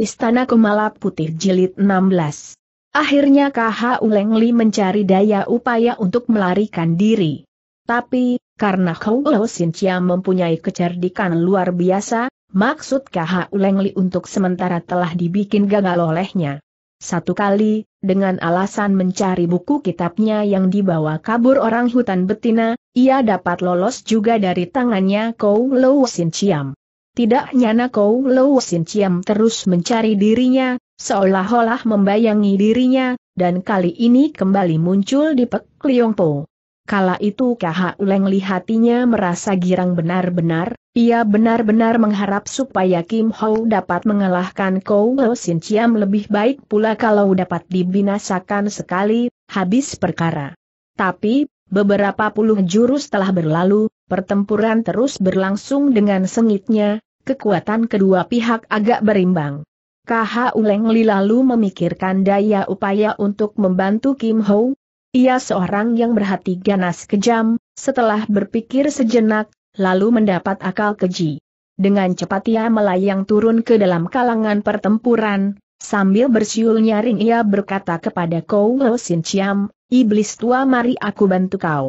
Istana Kumala Putih Jilid 16 Akhirnya KH Uleng mencari daya upaya untuk melarikan diri. Tapi, karena Hou Lo mempunyai kecerdikan luar biasa, maksud KH Uleng untuk sementara telah dibikin gagal olehnya. Satu kali, dengan alasan mencari buku kitabnya yang dibawa kabur orang hutan betina, ia dapat lolos juga dari tangannya Kou Lo Chiam. Tidak nyana kau Lo Sin Chiam terus mencari dirinya, seolah-olah membayangi dirinya, dan kali ini kembali muncul di Pek Liong Po. Kala itu Kah Uleng lihatinya merasa girang benar-benar, ia benar-benar mengharap supaya Kim Ho dapat mengalahkan Kou Lo Sin Chiam lebih baik pula kalau dapat dibinasakan sekali, habis perkara. Tapi, beberapa puluh jurus telah berlalu, Pertempuran terus berlangsung dengan sengitnya, kekuatan kedua pihak agak berimbang. KH Uleng Li lalu memikirkan daya upaya untuk membantu Kim Ho. Ia seorang yang berhati ganas kejam, setelah berpikir sejenak, lalu mendapat akal keji. Dengan cepat ia melayang turun ke dalam kalangan pertempuran, sambil bersiul nyaring ia berkata kepada Kou Lo Sin Chiam, Iblis tua mari aku bantu kau.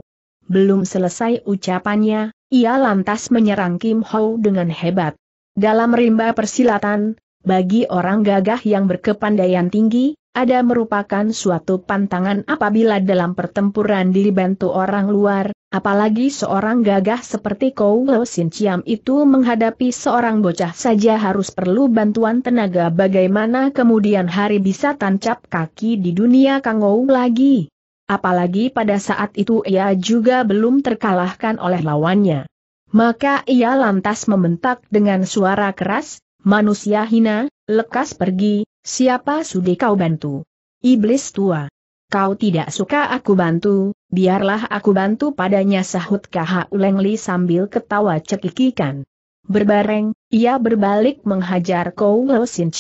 Belum selesai ucapannya, ia lantas menyerang Kim Ho dengan hebat. Dalam rimba persilatan, bagi orang gagah yang berkepandaian tinggi, ada merupakan suatu pantangan apabila dalam pertempuran dibantu orang luar, apalagi seorang gagah seperti Kou Lo Sin Chiam itu menghadapi seorang bocah saja harus perlu bantuan tenaga bagaimana kemudian hari bisa tancap kaki di dunia Kang Kangou lagi. Apalagi pada saat itu ia juga belum terkalahkan oleh lawannya. Maka ia lantas membentak dengan suara keras, manusia hina, lekas pergi, siapa sudi kau bantu? Iblis tua. Kau tidak suka aku bantu, biarlah aku bantu padanya sahut KH Ulengli sambil ketawa cekikikan. Berbareng, ia berbalik menghajar Kou Lo Sin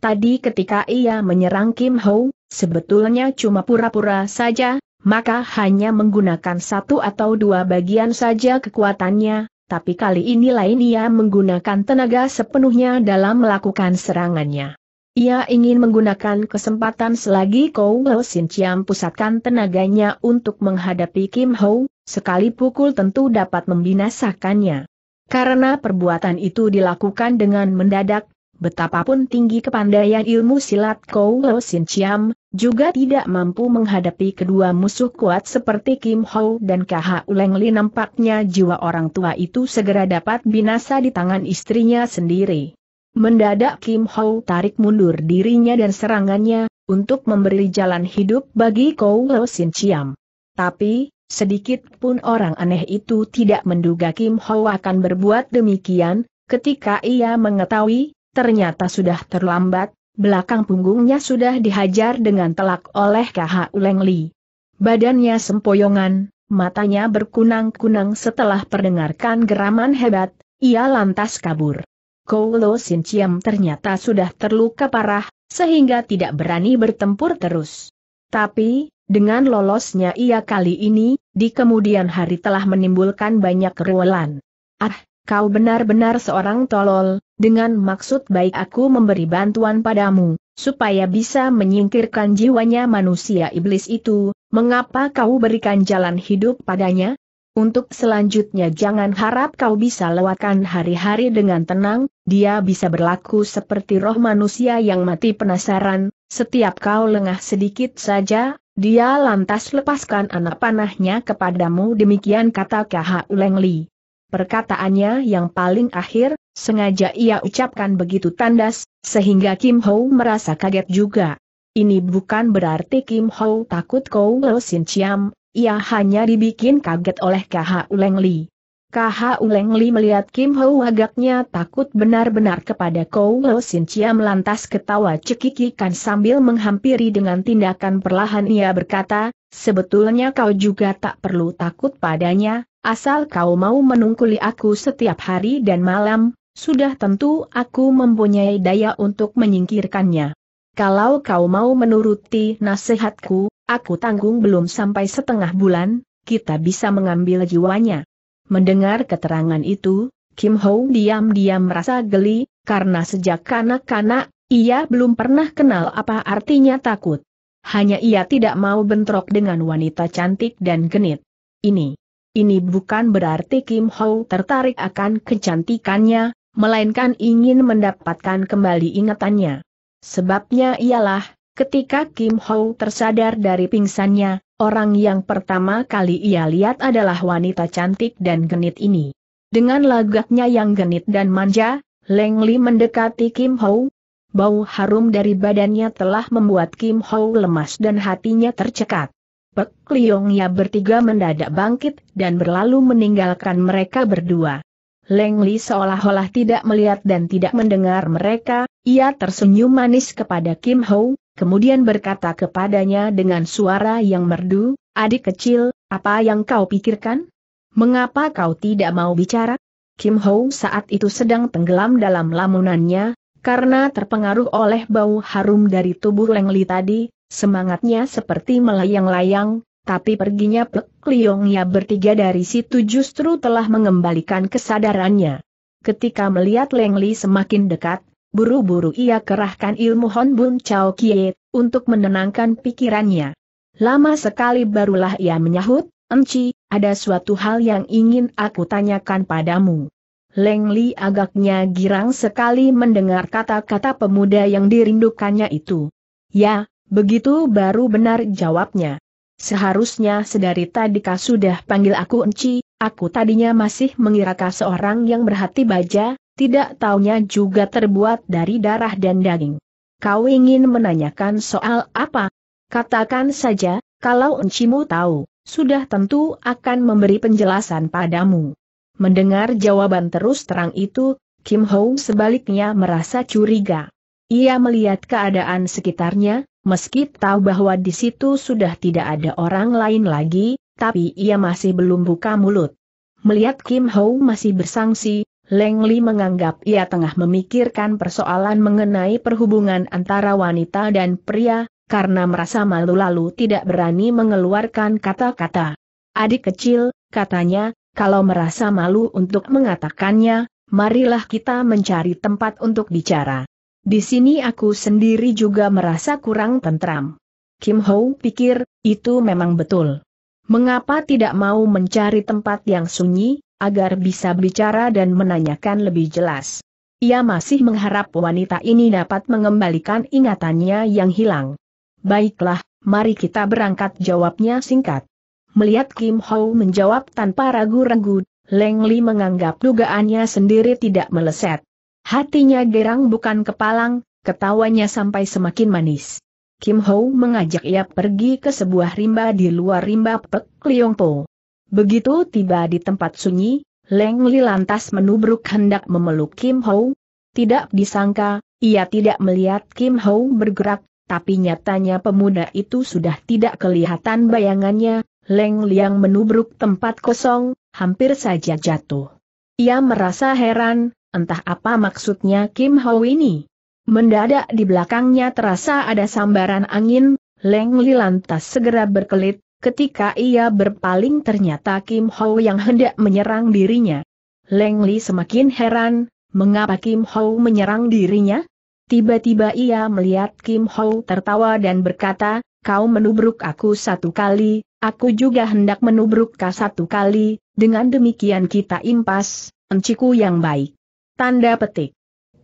Tadi ketika ia menyerang Kim Ho, sebetulnya cuma pura-pura saja, maka hanya menggunakan satu atau dua bagian saja kekuatannya, tapi kali ini lain ia menggunakan tenaga sepenuhnya dalam melakukan serangannya. Ia ingin menggunakan kesempatan selagi Kou Lo Sin Chiam pusatkan tenaganya untuk menghadapi Kim Ho, sekali pukul tentu dapat membinasakannya. Karena perbuatan itu dilakukan dengan mendadak, betapapun tinggi kepandaian ilmu silat Kou Lo Sin Chiam, juga tidak mampu menghadapi kedua musuh kuat seperti Kim Ho dan KH Uleng Li nampaknya jiwa orang tua itu segera dapat binasa di tangan istrinya sendiri. Mendadak Kim Ho tarik mundur dirinya dan serangannya, untuk memberi jalan hidup bagi Kou Lo Sin Chiam. Tapi, sedikit pun orang aneh itu tidak menduga Kim Ho akan berbuat demikian, ketika ia mengetahui, ternyata sudah terlambat, belakang punggungnya sudah dihajar dengan telak oleh KH Uleng Li. Badannya sempoyongan, matanya berkunang-kunang setelah perdengarkan geraman hebat, ia lantas kabur. Koulo Sin Chiam ternyata sudah terluka parah, sehingga tidak berani bertempur terus. Tapi, dengan lolosnya ia kali ini, di kemudian hari telah menimbulkan banyak keruwelan. Ah, kau benar-benar seorang tolol, dengan maksud baik aku memberi bantuan padamu, supaya bisa menyingkirkan jiwanya manusia iblis itu, mengapa kau berikan jalan hidup padanya? Untuk selanjutnya jangan harap kau bisa lewatkan hari-hari dengan tenang, dia bisa berlaku seperti roh manusia yang mati penasaran, setiap kau lengah sedikit saja, dia lantas lepaskan anak panahnya kepadamu demikian kata Kha Uleng Li. Perkataannya yang paling akhir, sengaja ia ucapkan begitu tandas, sehingga Kim Ho merasa kaget juga. Ini bukan berarti Kim Ho takut kau Lo Sin Chiam, ia hanya dibikin kaget oleh KH Uleng Li. KH Uleng Li melihat Kim Ho agaknya takut benar-benar kepada kau Lo Sin Chiam lantas ketawa cekikikan sambil menghampiri dengan tindakan perlahan ia berkata, sebetulnya kau juga tak perlu takut padanya, Asal kau mau menungkuli aku setiap hari dan malam, sudah tentu aku mempunyai daya untuk menyingkirkannya. Kalau kau mau menuruti nasihatku, aku tanggung belum sampai setengah bulan, kita bisa mengambil jiwanya. Mendengar keterangan itu, Kim Ho diam-diam merasa geli, karena sejak kanak-kanak, ia belum pernah kenal apa artinya takut. Hanya ia tidak mau bentrok dengan wanita cantik dan genit. Ini ini bukan berarti Kim Ho tertarik akan kecantikannya, melainkan ingin mendapatkan kembali ingatannya. Sebabnya ialah, ketika Kim Ho tersadar dari pingsannya, orang yang pertama kali ia lihat adalah wanita cantik dan genit ini. Dengan lagaknya yang genit dan manja, Leng Li mendekati Kim Ho. Bau harum dari badannya telah membuat Kim Ho lemas dan hatinya tercekat. Pek ya bertiga mendadak bangkit dan berlalu meninggalkan mereka berdua. Leng Li seolah-olah tidak melihat dan tidak mendengar mereka, ia tersenyum manis kepada Kim Ho, kemudian berkata kepadanya dengan suara yang merdu, adik kecil, apa yang kau pikirkan? Mengapa kau tidak mau bicara? Kim Ho saat itu sedang tenggelam dalam lamunannya, karena terpengaruh oleh bau harum dari tubuh Leng Li tadi, Semangatnya seperti melayang-layang, tapi perginya Pek Liongnya bertiga dari situ justru telah mengembalikan kesadarannya. Ketika melihat Leng Li semakin dekat, buru-buru ia kerahkan ilmu Hon Bun Chao Kie, untuk menenangkan pikirannya. Lama sekali barulah ia menyahut, Enci, ada suatu hal yang ingin aku tanyakan padamu. Leng Li agaknya girang sekali mendengar kata-kata pemuda yang dirindukannya itu. Ya, Begitu baru benar jawabnya. Seharusnya sedari tadi kau sudah panggil aku Enci, aku tadinya masih mengira kau seorang yang berhati baja, tidak taunya juga terbuat dari darah dan daging. Kau ingin menanyakan soal apa? Katakan saja, kalau Encimu tahu, sudah tentu akan memberi penjelasan padamu. Mendengar jawaban terus terang itu, Kim Ho sebaliknya merasa curiga. Ia melihat keadaan sekitarnya, meski tahu bahwa di situ sudah tidak ada orang lain lagi, tapi ia masih belum buka mulut. Melihat Kim Ho masih bersangsi, Leng Li menganggap ia tengah memikirkan persoalan mengenai perhubungan antara wanita dan pria, karena merasa malu lalu tidak berani mengeluarkan kata-kata. Adik kecil, katanya, kalau merasa malu untuk mengatakannya, marilah kita mencari tempat untuk bicara. Di sini aku sendiri juga merasa kurang tentram. Kim Ho pikir, itu memang betul. Mengapa tidak mau mencari tempat yang sunyi, agar bisa bicara dan menanyakan lebih jelas. Ia masih mengharap wanita ini dapat mengembalikan ingatannya yang hilang. Baiklah, mari kita berangkat jawabnya singkat. Melihat Kim Ho menjawab tanpa ragu-ragu, Leng Li menganggap dugaannya sendiri tidak meleset. Hatinya gerang bukan kepalang, ketawanya sampai semakin manis. Kim Ho mengajak ia pergi ke sebuah rimba di luar rimba Pek Liong Po. Begitu tiba di tempat sunyi, Leng Li lantas menubruk hendak memeluk Kim Ho. Tidak disangka, ia tidak melihat Kim Ho bergerak, tapi nyatanya pemuda itu sudah tidak kelihatan bayangannya, Leng Liang menubruk tempat kosong, hampir saja jatuh. Ia merasa heran, entah apa maksudnya Kim Ho ini. Mendadak di belakangnya terasa ada sambaran angin, Leng Li lantas segera berkelit, ketika ia berpaling ternyata Kim Ho yang hendak menyerang dirinya. Leng Li semakin heran, mengapa Kim Ho menyerang dirinya? Tiba-tiba ia melihat Kim Ho tertawa dan berkata, kau menubruk aku satu kali, aku juga hendak menubruk kau satu kali, dengan demikian kita impas, enciku yang baik. Tanda petik.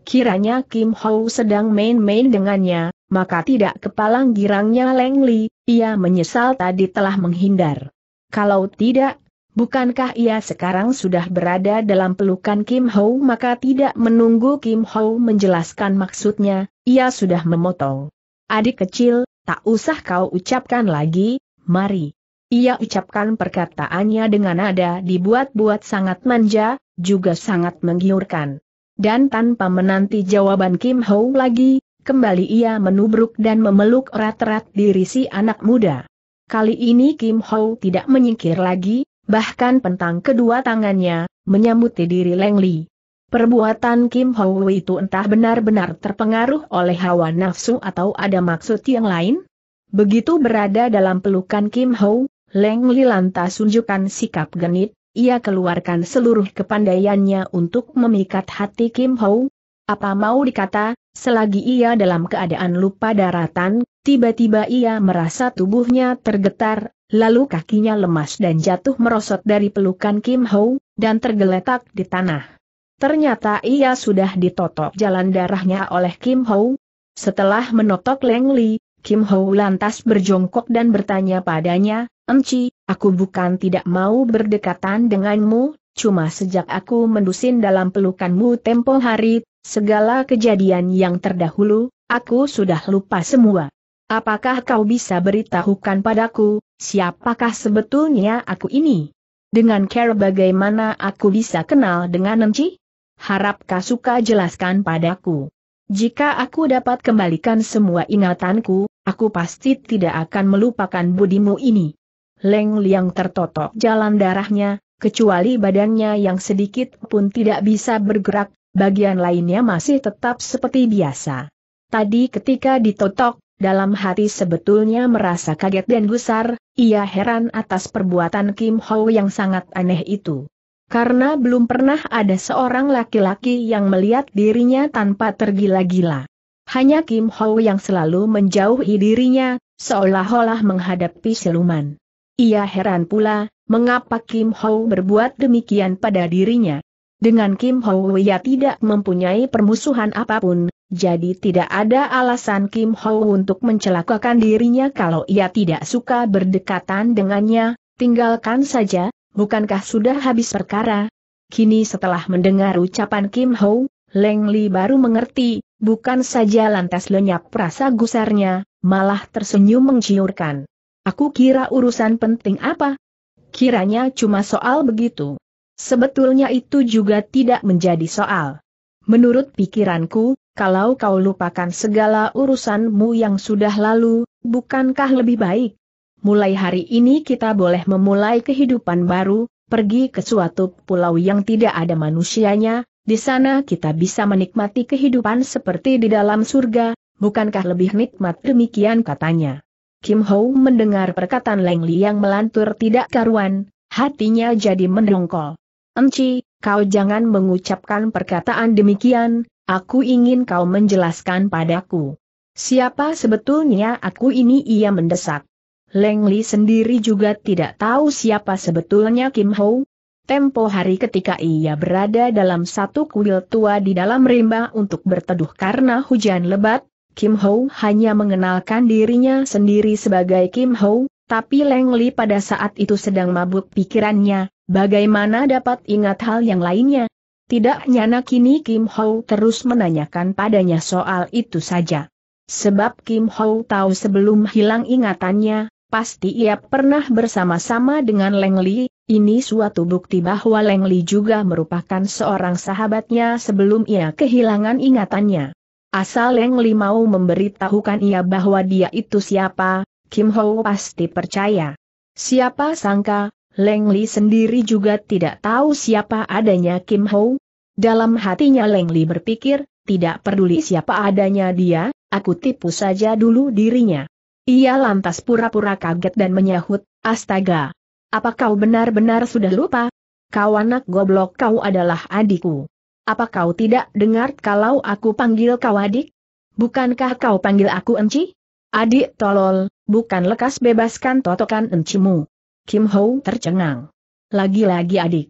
Kiranya Kim Ho sedang main-main dengannya, maka tidak kepalang girangnya Leng Li, ia menyesal tadi telah menghindar. Kalau tidak, bukankah ia sekarang sudah berada dalam pelukan Kim Ho maka tidak menunggu Kim Ho menjelaskan maksudnya, ia sudah memotong. Adik kecil, tak usah kau ucapkan lagi, mari. Ia ucapkan perkataannya dengan nada dibuat-buat sangat manja, juga sangat menggiurkan. Dan tanpa menanti jawaban Kim Ho lagi, kembali ia menubruk dan memeluk erat-erat diri si anak muda. Kali ini Kim Ho tidak menyingkir lagi, bahkan pentang kedua tangannya, menyambut diri Leng Li. Perbuatan Kim Ho itu entah benar-benar terpengaruh oleh hawa nafsu atau ada maksud yang lain? Begitu berada dalam pelukan Kim Ho, Leng Li lantas unjukkan sikap genit, ia keluarkan seluruh kepandaiannya untuk memikat hati Kim Ho. Apa mau dikata, selagi ia dalam keadaan lupa daratan, tiba-tiba ia merasa tubuhnya tergetar, lalu kakinya lemas dan jatuh merosot dari pelukan Kim Ho, dan tergeletak di tanah. Ternyata ia sudah ditotok jalan darahnya oleh Kim Ho. Setelah menotok Leng Li, Kim Ho lantas berjongkok dan bertanya padanya, Enci, aku bukan tidak mau berdekatan denganmu, cuma sejak aku mendusin dalam pelukanmu tempo hari, segala kejadian yang terdahulu, aku sudah lupa semua. Apakah kau bisa beritahukan padaku, siapakah sebetulnya aku ini? Dengan care bagaimana aku bisa kenal dengan Enci? Harap kau suka jelaskan padaku. Jika aku dapat kembalikan semua ingatanku, Aku pasti tidak akan melupakan budimu ini. Leng Liang tertotok jalan darahnya, kecuali badannya yang sedikit pun tidak bisa bergerak, bagian lainnya masih tetap seperti biasa. Tadi ketika ditotok, dalam hati sebetulnya merasa kaget dan gusar, ia heran atas perbuatan Kim Ho yang sangat aneh itu. Karena belum pernah ada seorang laki-laki yang melihat dirinya tanpa tergila-gila. Hanya Kim Ho yang selalu menjauhi dirinya, seolah-olah menghadapi siluman. Ia heran pula, mengapa Kim Ho berbuat demikian pada dirinya. Dengan Kim Ho ia tidak mempunyai permusuhan apapun, jadi tidak ada alasan Kim Ho untuk mencelakakan dirinya kalau ia tidak suka berdekatan dengannya, tinggalkan saja, bukankah sudah habis perkara? Kini setelah mendengar ucapan Kim Ho, Leng Li baru mengerti, Bukan saja lantas lenyap rasa gusarnya, malah tersenyum menciurkan. Aku kira urusan penting apa? Kiranya cuma soal begitu. Sebetulnya itu juga tidak menjadi soal. Menurut pikiranku, kalau kau lupakan segala urusanmu yang sudah lalu, bukankah lebih baik? Mulai hari ini kita boleh memulai kehidupan baru, pergi ke suatu pulau yang tidak ada manusianya, di sana kita bisa menikmati kehidupan seperti di dalam surga, bukankah lebih nikmat demikian katanya. Kim Ho mendengar perkataan Leng Li yang melantur tidak karuan, hatinya jadi mendongkol. Enci, kau jangan mengucapkan perkataan demikian, aku ingin kau menjelaskan padaku. Siapa sebetulnya aku ini ia mendesak. Leng Li sendiri juga tidak tahu siapa sebetulnya Kim Ho, Tempo hari ketika ia berada dalam satu kuil tua di dalam rimba untuk berteduh karena hujan lebat, Kim Ho hanya mengenalkan dirinya sendiri sebagai Kim Ho, tapi Leng Li pada saat itu sedang mabuk pikirannya, bagaimana dapat ingat hal yang lainnya? Tidak nyana kini Kim Ho terus menanyakan padanya soal itu saja. Sebab Kim Ho tahu sebelum hilang ingatannya, pasti ia pernah bersama-sama dengan Leng Li, ini suatu bukti bahwa Leng Li juga merupakan seorang sahabatnya sebelum ia kehilangan ingatannya. Asal Leng Li mau memberitahukan ia bahwa dia itu siapa, Kim Ho pasti percaya. Siapa sangka, Leng Li sendiri juga tidak tahu siapa adanya Kim Ho. Dalam hatinya Leng Li berpikir, tidak peduli siapa adanya dia, aku tipu saja dulu dirinya. Ia lantas pura-pura kaget dan menyahut, astaga, apa kau benar-benar sudah lupa? Kau anak goblok kau adalah adikku. Apa kau tidak dengar kalau aku panggil kau adik? Bukankah kau panggil aku enci? Adik tolol, bukan lekas bebaskan totokan encimu. Kim Ho tercengang. Lagi-lagi adik.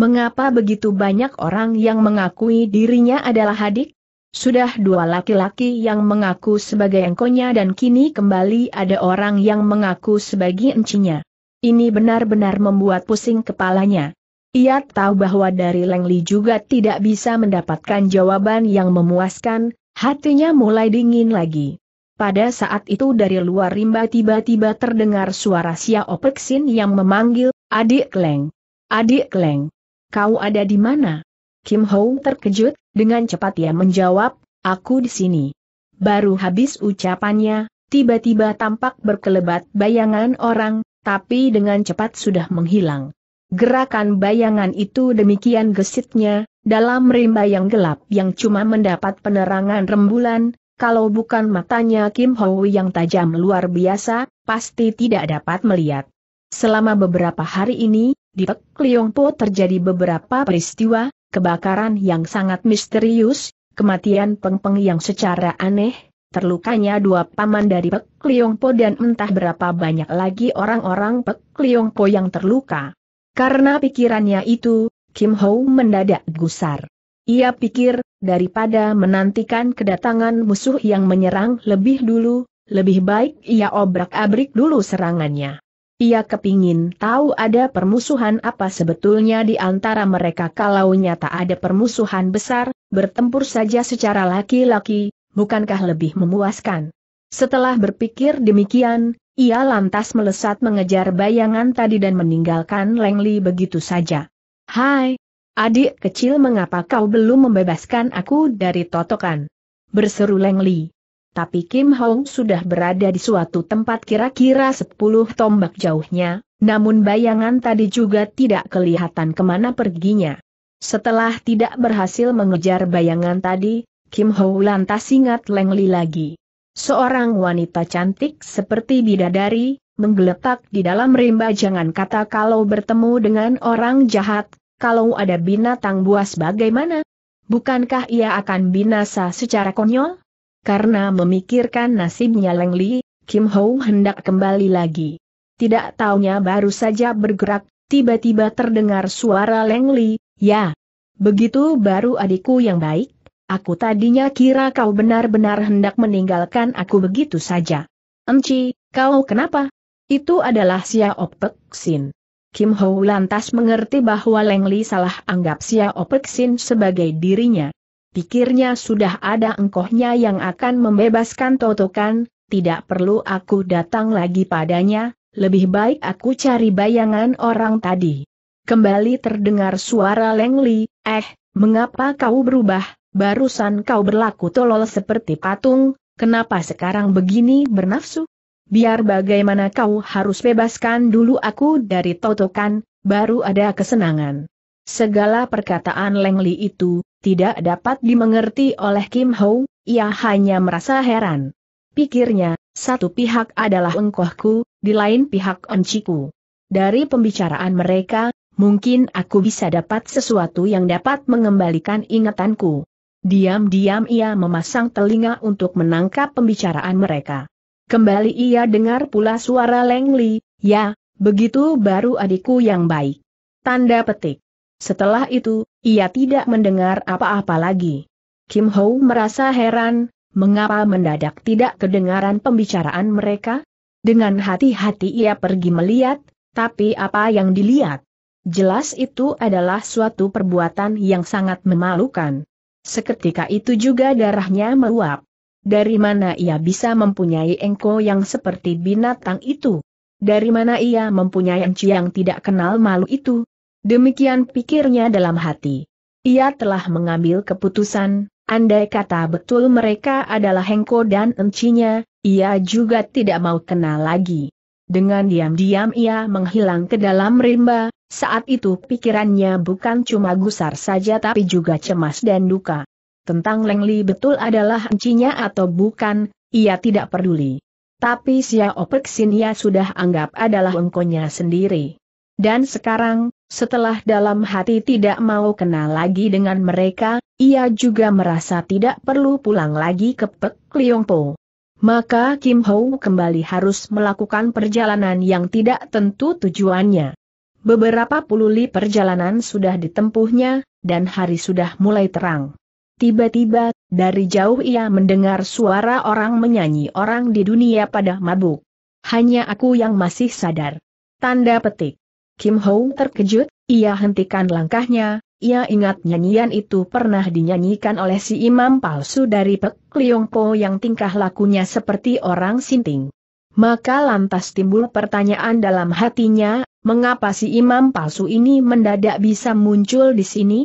Mengapa begitu banyak orang yang mengakui dirinya adalah adik? Sudah dua laki-laki yang mengaku sebagai engkonya dan kini kembali ada orang yang mengaku sebagai encinya. Ini benar-benar membuat pusing kepalanya. Ia tahu bahwa dari Lengli juga tidak bisa mendapatkan jawaban yang memuaskan, hatinya mulai dingin lagi. Pada saat itu dari luar rimba tiba-tiba terdengar suara Sia Opeksin yang memanggil, Adik Leng. Adik Leng. Kau ada di mana? Kim ho terkejut, dengan cepat ia menjawab, aku di sini. Baru habis ucapannya, tiba-tiba tampak berkelebat bayangan orang, tapi dengan cepat sudah menghilang. Gerakan bayangan itu demikian gesitnya, dalam rimba yang gelap yang cuma mendapat penerangan rembulan, kalau bukan matanya Kim Ho yang tajam luar biasa, pasti tidak dapat melihat. Selama beberapa hari ini, di Pek Leong Po terjadi beberapa peristiwa, kebakaran yang sangat misterius, kematian pengpeng Peng yang secara aneh, terlukanya dua paman dari Pek Liongpo dan entah berapa banyak lagi orang-orang Pek Liongpo yang terluka. Karena pikirannya itu, Kim Ho mendadak gusar. Ia pikir, daripada menantikan kedatangan musuh yang menyerang lebih dulu, lebih baik ia obrak-abrik dulu serangannya. Ia kepingin tahu ada permusuhan apa sebetulnya di antara mereka kalau nyata ada permusuhan besar, bertempur saja secara laki-laki, bukankah lebih memuaskan? Setelah berpikir demikian, ia lantas melesat mengejar bayangan tadi dan meninggalkan Lengli begitu saja. Hai, adik kecil mengapa kau belum membebaskan aku dari totokan? Berseru Lengli. Tapi Kim Hong sudah berada di suatu tempat kira-kira 10 tombak jauhnya, namun bayangan tadi juga tidak kelihatan kemana perginya. Setelah tidak berhasil mengejar bayangan tadi, Kim Ho lantas ingat Leng Li lagi. Seorang wanita cantik seperti bidadari, menggeletak di dalam rimba jangan kata kalau bertemu dengan orang jahat, kalau ada binatang buas bagaimana? Bukankah ia akan binasa secara konyol? Karena memikirkan nasibnya Leng Li, Kim Ho hendak kembali lagi. Tidak taunya baru saja bergerak, tiba-tiba terdengar suara Leng Li, ya. Begitu baru adikku yang baik, Aku tadinya kira kau benar-benar hendak meninggalkan aku begitu saja. Enci, kau kenapa? Itu adalah Sia Opek Sin. Kim Ho lantas mengerti bahwa Leng Li salah anggap Sia Opek Sin sebagai dirinya. Pikirnya sudah ada engkohnya yang akan membebaskan Totokan, tidak perlu aku datang lagi padanya, lebih baik aku cari bayangan orang tadi. Kembali terdengar suara Leng Li, eh, mengapa kau berubah, Barusan kau berlaku tolol seperti patung, kenapa sekarang begini bernafsu? Biar bagaimana kau harus bebaskan dulu aku dari totokan, baru ada kesenangan. Segala perkataan Leng Li itu, tidak dapat dimengerti oleh Kim Ho, ia hanya merasa heran. Pikirnya, satu pihak adalah engkohku, di lain pihak onciku. Dari pembicaraan mereka, mungkin aku bisa dapat sesuatu yang dapat mengembalikan ingatanku. Diam-diam ia memasang telinga untuk menangkap pembicaraan mereka. Kembali ia dengar pula suara Lengli. ya, begitu baru adikku yang baik. Tanda petik. Setelah itu, ia tidak mendengar apa-apa lagi. Kim Ho merasa heran, mengapa mendadak tidak kedengaran pembicaraan mereka? Dengan hati-hati ia pergi melihat, tapi apa yang dilihat? Jelas itu adalah suatu perbuatan yang sangat memalukan. Seketika itu juga darahnya meluap. Dari mana ia bisa mempunyai engko yang seperti binatang itu? Dari mana ia mempunyai enci yang tidak kenal malu itu? Demikian pikirnya dalam hati. Ia telah mengambil keputusan, andai kata betul mereka adalah Hengko dan encinya, ia juga tidak mau kenal lagi. Dengan diam-diam ia menghilang ke dalam rimba, saat itu pikirannya bukan cuma gusar saja tapi juga cemas dan duka. Tentang Leng Li betul adalah encinya atau bukan, ia tidak peduli. Tapi Xiao Peksin ia sudah anggap adalah engkonya sendiri. Dan sekarang, setelah dalam hati tidak mau kenal lagi dengan mereka, ia juga merasa tidak perlu pulang lagi ke Pek Liongpo maka Kim Ho kembali harus melakukan perjalanan yang tidak tentu tujuannya. Beberapa puluh li perjalanan sudah ditempuhnya, dan hari sudah mulai terang. Tiba-tiba, dari jauh ia mendengar suara orang menyanyi orang di dunia pada mabuk. Hanya aku yang masih sadar. Tanda petik. Kim Ho terkejut, ia hentikan langkahnya, ia ingat nyanyian itu pernah dinyanyikan oleh si imam palsu dari Pek Liong Po yang tingkah lakunya seperti orang sinting. Maka lantas timbul pertanyaan dalam hatinya, mengapa si imam palsu ini mendadak bisa muncul di sini?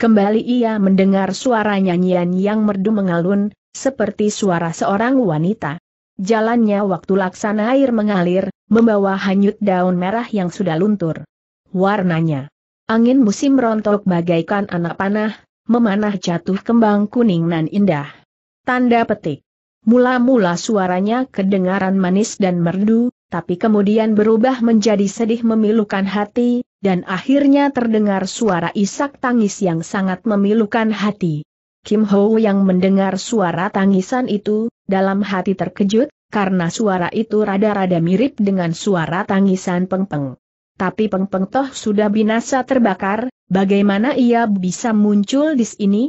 Kembali ia mendengar suara nyanyian yang merdu mengalun, seperti suara seorang wanita. Jalannya waktu laksana air mengalir, membawa hanyut daun merah yang sudah luntur. Warnanya Angin musim rontok bagaikan anak panah, memanah jatuh kembang kuning nan indah. Tanda petik. Mula-mula suaranya kedengaran manis dan merdu, tapi kemudian berubah menjadi sedih memilukan hati, dan akhirnya terdengar suara isak tangis yang sangat memilukan hati. Kim Ho yang mendengar suara tangisan itu, dalam hati terkejut, karena suara itu rada-rada mirip dengan suara tangisan Peng Peng tapi Peng Peng Toh sudah binasa terbakar, bagaimana ia bisa muncul di sini?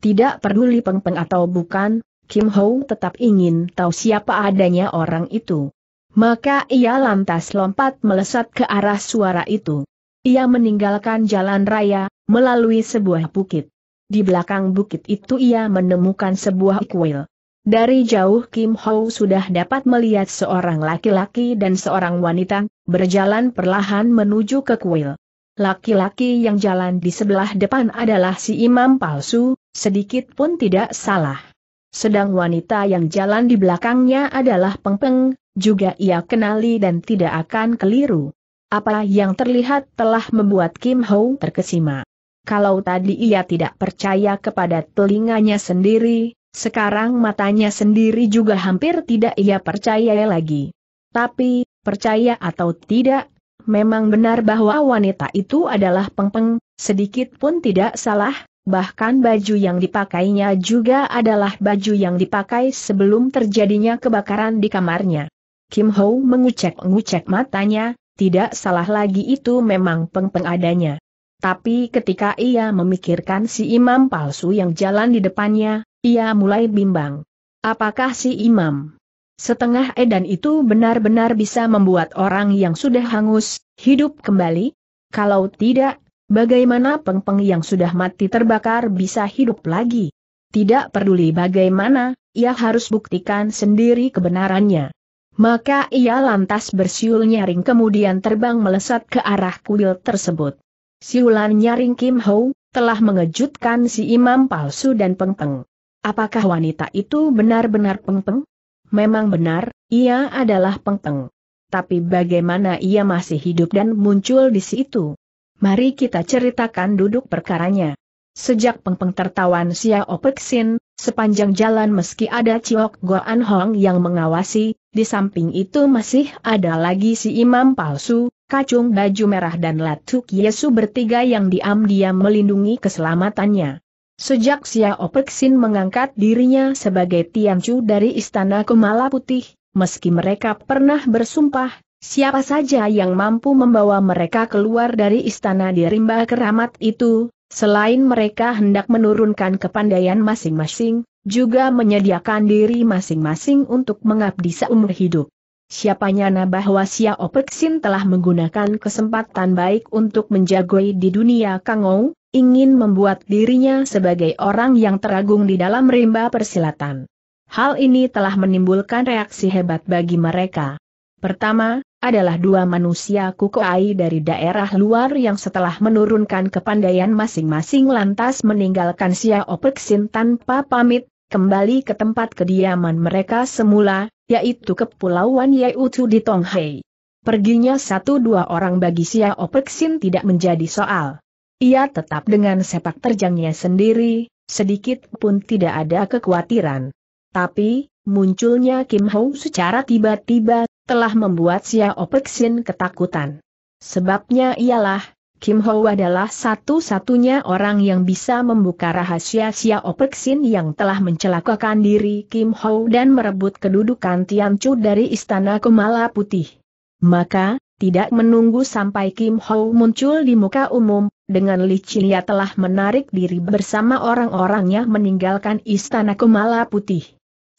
Tidak peduli Peng Peng atau bukan, Kim Ho tetap ingin tahu siapa adanya orang itu. Maka ia lantas lompat melesat ke arah suara itu. Ia meninggalkan jalan raya, melalui sebuah bukit. Di belakang bukit itu ia menemukan sebuah kuil. Dari jauh Kim Ho sudah dapat melihat seorang laki-laki dan seorang wanita, berjalan perlahan menuju ke kuil. Laki-laki yang jalan di sebelah depan adalah si imam palsu, sedikit pun tidak salah. Sedang wanita yang jalan di belakangnya adalah Peng Peng, juga ia kenali dan tidak akan keliru. Apa yang terlihat telah membuat Kim Ho terkesima. Kalau tadi ia tidak percaya kepada telinganya sendiri, sekarang matanya sendiri juga hampir tidak ia percaya lagi. Tapi, percaya atau tidak, memang benar bahwa wanita itu adalah pengpeng, sedikit pun tidak salah, bahkan baju yang dipakainya juga adalah baju yang dipakai sebelum terjadinya kebakaran di kamarnya. Kim Ho mengucek-ngucek matanya, tidak salah lagi itu memang pengpeng adanya. Tapi ketika ia memikirkan si imam palsu yang jalan di depannya, ia mulai bimbang. Apakah si imam setengah edan itu benar-benar bisa membuat orang yang sudah hangus, hidup kembali? Kalau tidak, bagaimana pengpeng -peng yang sudah mati terbakar bisa hidup lagi? Tidak peduli bagaimana, ia harus buktikan sendiri kebenarannya. Maka ia lantas bersiul nyaring kemudian terbang melesat ke arah kuil tersebut. Siulan nyaring Kim Ho, telah mengejutkan si imam palsu dan pengpeng. Apakah wanita itu benar-benar pengpeng? Memang benar, ia adalah pengpeng. Tapi bagaimana ia masih hidup dan muncul di situ? Mari kita ceritakan duduk perkaranya. Sejak pengpeng tertawan Xiao Opexin, sepanjang jalan meski ada Ciok Goan Hong yang mengawasi, di samping itu masih ada lagi si imam palsu, kacung baju merah dan Latuk Yesu bertiga yang diam-diam melindungi keselamatannya. Sejak Xiao Peksin mengangkat dirinya sebagai Tianchu dari Istana Kumala Putih, meski mereka pernah bersumpah, siapa saja yang mampu membawa mereka keluar dari istana di rimba keramat itu, selain mereka hendak menurunkan kepandaian masing-masing, juga menyediakan diri masing-masing untuk mengabdi seumur hidup. Siapa nyana bahwa Xiao Peksin telah menggunakan kesempatan baik untuk menjagoi di dunia Kangou, ingin membuat dirinya sebagai orang yang teragung di dalam rimba persilatan. Hal ini telah menimbulkan reaksi hebat bagi mereka. Pertama, adalah dua manusia kukuai dari daerah luar yang setelah menurunkan kepandaian masing-masing lantas meninggalkan Xiao Peksin tanpa pamit, kembali ke tempat kediaman mereka semula, yaitu Kepulauan Yaitu di Tonghai. Perginya satu dua orang bagi Xiao Peksin tidak menjadi soal. Ia tetap dengan sepak terjangnya sendiri, sedikit pun tidak ada kekhawatiran. Tapi, munculnya Kim Ho secara tiba-tiba, telah membuat Xiao Peksin ketakutan. Sebabnya ialah, Kim Ho adalah satu-satunya orang yang bisa membuka rahasia Xiao Peksin yang telah mencelakakan diri Kim Ho dan merebut kedudukan Tian Chu dari Istana Kemala Putih. Maka, tidak menunggu sampai Kim Ho muncul di muka umum, dengan licilnya telah menarik diri bersama orang-orangnya meninggalkan istana Kumala Putih.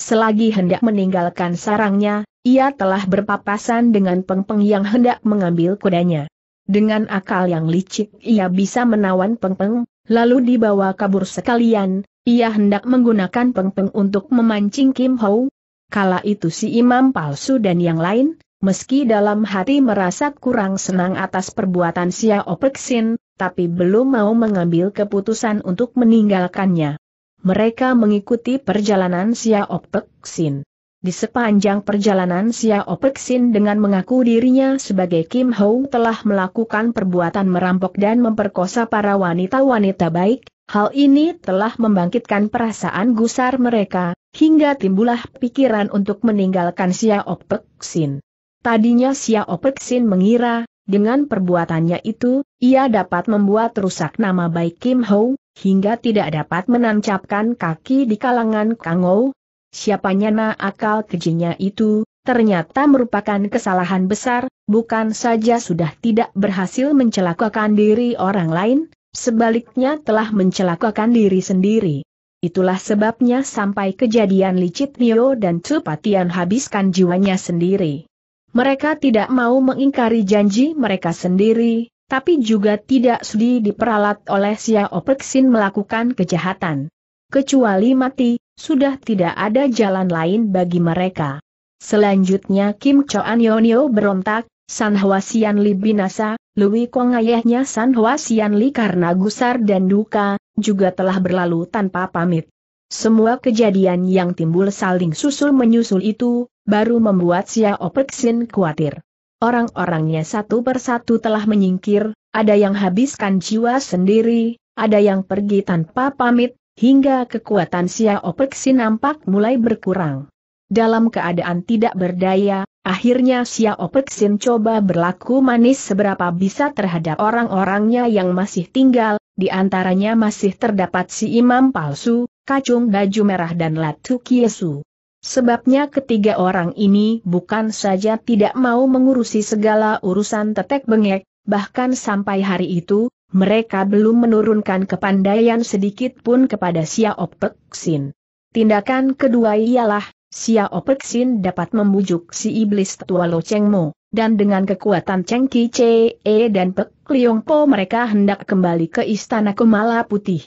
Selagi hendak meninggalkan sarangnya, ia telah berpapasan dengan Pengpeng -peng yang hendak mengambil kudanya. Dengan akal yang licik ia bisa menawan Pengpeng, -peng, lalu dibawa kabur sekalian, ia hendak menggunakan Pengpeng -peng untuk memancing Kim Ho. Kala itu si imam palsu dan yang lain, Meski dalam hati merasa kurang senang atas perbuatan Sia Opeksin, tapi belum mau mengambil keputusan untuk meninggalkannya. Mereka mengikuti perjalanan Sia Opeksin. Di sepanjang perjalanan Sia Opeksin dengan mengaku dirinya sebagai Kim Hong telah melakukan perbuatan merampok dan memperkosa para wanita-wanita baik, hal ini telah membangkitkan perasaan gusar mereka, hingga timbullah pikiran untuk meninggalkan Sia Opeksin. Tadinya Xiao Peksin mengira, dengan perbuatannya itu, ia dapat membuat rusak nama baik Kim Ho, hingga tidak dapat menancapkan kaki di kalangan Kang Ho. Siapa nyana akal kejinya itu, ternyata merupakan kesalahan besar, bukan saja sudah tidak berhasil mencelakakan diri orang lain, sebaliknya telah mencelakakan diri sendiri. Itulah sebabnya sampai kejadian licit Nio dan Cupatian habiskan jiwanya sendiri. Mereka tidak mau mengingkari janji mereka sendiri, tapi juga tidak sudi diperalat oleh Xiao Peksin melakukan kejahatan. Kecuali mati, sudah tidak ada jalan lain bagi mereka. Selanjutnya Kim Choan Yonio berontak, San Sian Li binasa, Lui Kong ayahnya San Sian Li karena gusar dan duka, juga telah berlalu tanpa pamit. Semua kejadian yang timbul saling susul menyusul itu, baru membuat Sia Peksin khawatir. Orang-orangnya satu persatu telah menyingkir, ada yang habiskan jiwa sendiri, ada yang pergi tanpa pamit, hingga kekuatan Sia Peksin nampak mulai berkurang. Dalam keadaan tidak berdaya, akhirnya Sia Peksin coba berlaku manis seberapa bisa terhadap orang-orangnya yang masih tinggal, di antaranya masih terdapat si imam palsu, kacung baju merah dan Latu Kiesu. Sebabnya ketiga orang ini bukan saja tidak mau mengurusi segala urusan tetek bengek, bahkan sampai hari itu, mereka belum menurunkan kepandaian sedikit pun kepada Xiao Tindakan kedua ialah, Xiao dapat membujuk si iblis tua Lo Cheng Mo, dan dengan kekuatan Cheng Ki Che E dan Pek Liong Po mereka hendak kembali ke istana Kumala Putih.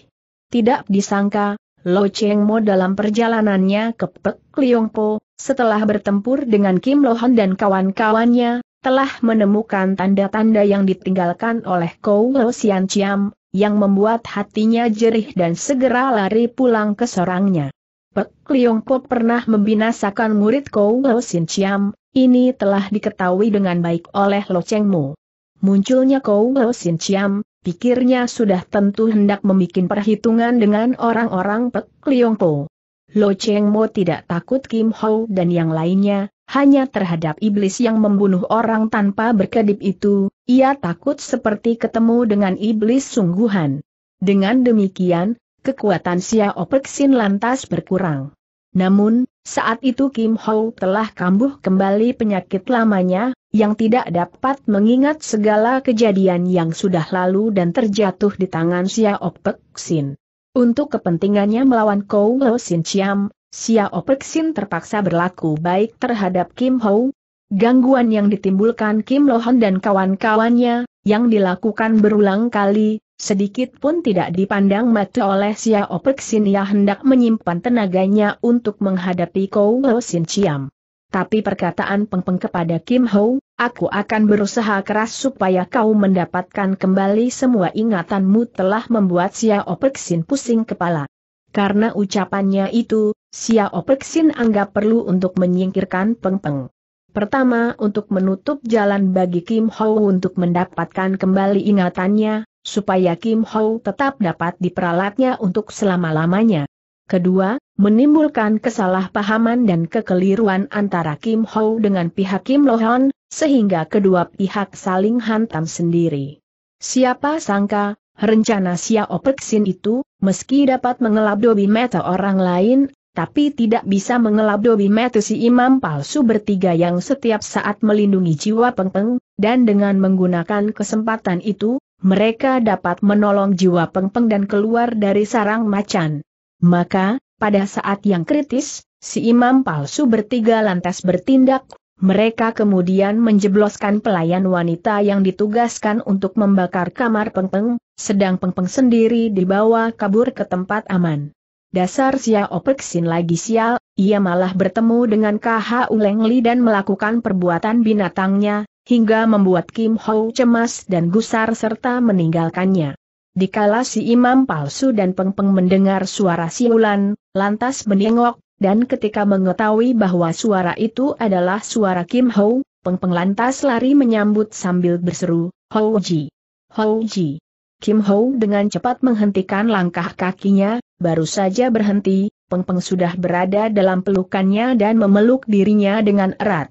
Tidak disangka, Lo Cheng Mo dalam perjalanannya ke Pek Liong Po, setelah bertempur dengan Kim Lo Lohan dan kawan-kawannya, telah menemukan tanda-tanda yang ditinggalkan oleh Kou Lo Sian Chiam, yang membuat hatinya jerih dan segera lari pulang ke sorangnya. Pek Liong Po pernah membinasakan murid Kou Lo Sian Chiam, ini telah diketahui dengan baik oleh Lo Cheng Mo. Munculnya Kou Lo Sian Chiam, pikirnya sudah tentu hendak membuat perhitungan dengan orang-orang Pek Liong Po. Lo Cheng Mo tidak takut Kim Ho dan yang lainnya, hanya terhadap iblis yang membunuh orang tanpa berkedip itu, ia takut seperti ketemu dengan iblis sungguhan. Dengan demikian, kekuatan Xiao Sin lantas berkurang. Namun, saat itu Kim Ho telah kambuh kembali penyakit lamanya, yang tidak dapat mengingat segala kejadian yang sudah lalu dan terjatuh di tangan Xiao Peksin. Untuk kepentingannya melawan Kou Lo Sin Chiam, Xiao terpaksa berlaku baik terhadap Kim Ho. Gangguan yang ditimbulkan Kim Lohan dan kawan-kawannya, yang dilakukan berulang kali, sedikit pun tidak dipandang mata oleh Xiao Peksin yang hendak menyimpan tenaganya untuk menghadapi Kou Lo Sin Chiam tapi perkataan Pengpeng -peng kepada Kim Ho, aku akan berusaha keras supaya kau mendapatkan kembali semua ingatanmu telah membuat Xiao Peksin pusing kepala. Karena ucapannya itu, Xiao Peksin anggap perlu untuk menyingkirkan Pengpeng. -peng. Pertama untuk menutup jalan bagi Kim Ho untuk mendapatkan kembali ingatannya, supaya Kim Ho tetap dapat diperalatnya untuk selama-lamanya. Kedua, menimbulkan kesalahpahaman dan kekeliruan antara Kim Ho dengan pihak Kim lo Hon, sehingga kedua pihak saling hantam sendiri. Siapa sangka, rencana Xiao Peksin itu, meski dapat mengelap dobi meta orang lain, tapi tidak bisa mengelap dobi meta si imam palsu bertiga yang setiap saat melindungi jiwa pengpeng, dan dengan menggunakan kesempatan itu, mereka dapat menolong jiwa pengpeng dan keluar dari sarang macan. Maka, pada saat yang kritis, si imam palsu bertiga lantas bertindak, mereka kemudian menjebloskan pelayan wanita yang ditugaskan untuk membakar kamar Pengpeng, sedang Pengpeng sendiri dibawa kabur ke tempat aman. Dasar Sia Opeksin lagi sial, ia malah bertemu dengan KH Ulengli dan melakukan perbuatan binatangnya, hingga membuat Kim Ho cemas dan gusar serta meninggalkannya. Dikala si imam palsu dan pengpeng -peng mendengar suara siulan, lantas menengok, dan ketika mengetahui bahwa suara itu adalah suara Kim Ho, pengpeng -peng lantas lari menyambut sambil berseru, Ho Ji! Ho Ji! Kim Ho dengan cepat menghentikan langkah kakinya, baru saja berhenti, pengpeng -peng sudah berada dalam pelukannya dan memeluk dirinya dengan erat.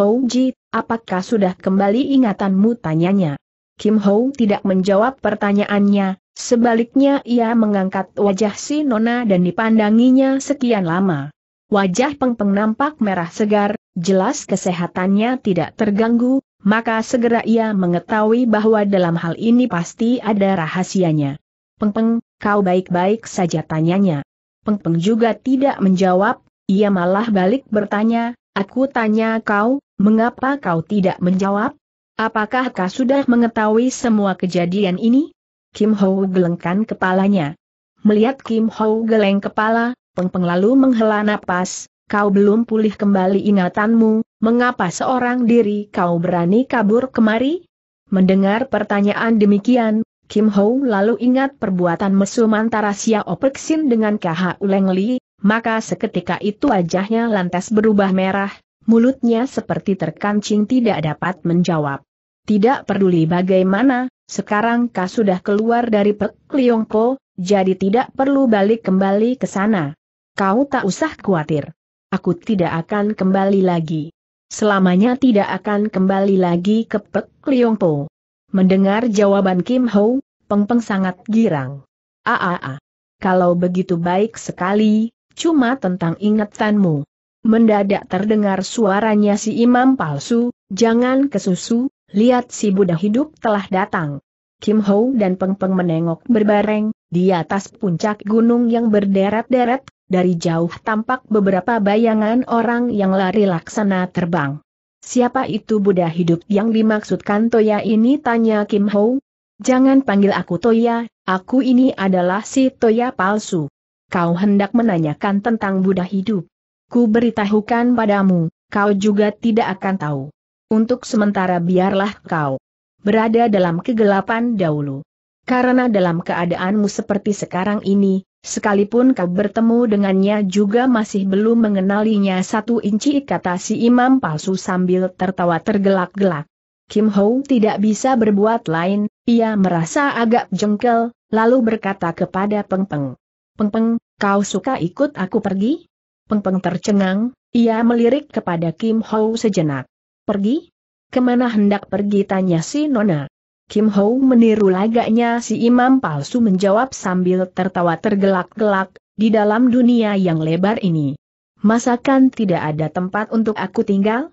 Ho Ji, apakah sudah kembali ingatanmu tanyanya? Kim Ho tidak menjawab pertanyaannya, sebaliknya ia mengangkat wajah si Nona dan dipandanginya sekian lama. Wajah Peng Peng nampak merah segar, jelas kesehatannya tidak terganggu, maka segera ia mengetahui bahwa dalam hal ini pasti ada rahasianya. Peng Peng, kau baik-baik saja tanyanya. Peng Peng juga tidak menjawab, ia malah balik bertanya, aku tanya kau, mengapa kau tidak menjawab? Apakah kau sudah mengetahui semua kejadian ini? Kim Ho gelengkan kepalanya. Melihat Kim Ho geleng kepala, Peng Peng lalu menghela napas, kau belum pulih kembali ingatanmu, mengapa seorang diri kau berani kabur kemari? Mendengar pertanyaan demikian, Kim Ho lalu ingat perbuatan mesum antara Sia Opeksin dengan KH Uleng Li, maka seketika itu wajahnya lantas berubah merah, mulutnya seperti terkancing tidak dapat menjawab. Tidak peduli bagaimana, sekarang kau sudah keluar dari Pek Liongko, jadi tidak perlu balik kembali ke sana. Kau tak usah khawatir. Aku tidak akan kembali lagi. Selamanya tidak akan kembali lagi ke Pek Liongko. Mendengar jawaban Kim Ho, Peng Peng sangat girang. Aa, kalau begitu baik sekali, cuma tentang ingatanmu. Mendadak terdengar suaranya si imam palsu, jangan kesusu, lihat si Buddha hidup telah datang. Kim Ho dan Peng Peng menengok berbareng, di atas puncak gunung yang berderet-deret, dari jauh tampak beberapa bayangan orang yang lari laksana terbang. Siapa itu Buddha hidup yang dimaksudkan Toya ini tanya Kim Ho? Jangan panggil aku Toya, aku ini adalah si Toya palsu. Kau hendak menanyakan tentang Buddha hidup. Ku beritahukan padamu, kau juga tidak akan tahu. Untuk sementara biarlah kau berada dalam kegelapan dahulu. Karena dalam keadaanmu seperti sekarang ini, sekalipun kau bertemu dengannya juga masih belum mengenalinya satu inci kata si imam palsu sambil tertawa tergelak-gelak. Kim Ho tidak bisa berbuat lain, ia merasa agak jengkel, lalu berkata kepada Peng Peng. Peng Peng, kau suka ikut aku pergi? Peng Peng tercengang, ia melirik kepada Kim Ho sejenak. Pergi? Kemana hendak pergi tanya si Nona. Kim Ho meniru lagaknya si imam palsu menjawab sambil tertawa tergelak-gelak, di dalam dunia yang lebar ini. Masakan tidak ada tempat untuk aku tinggal?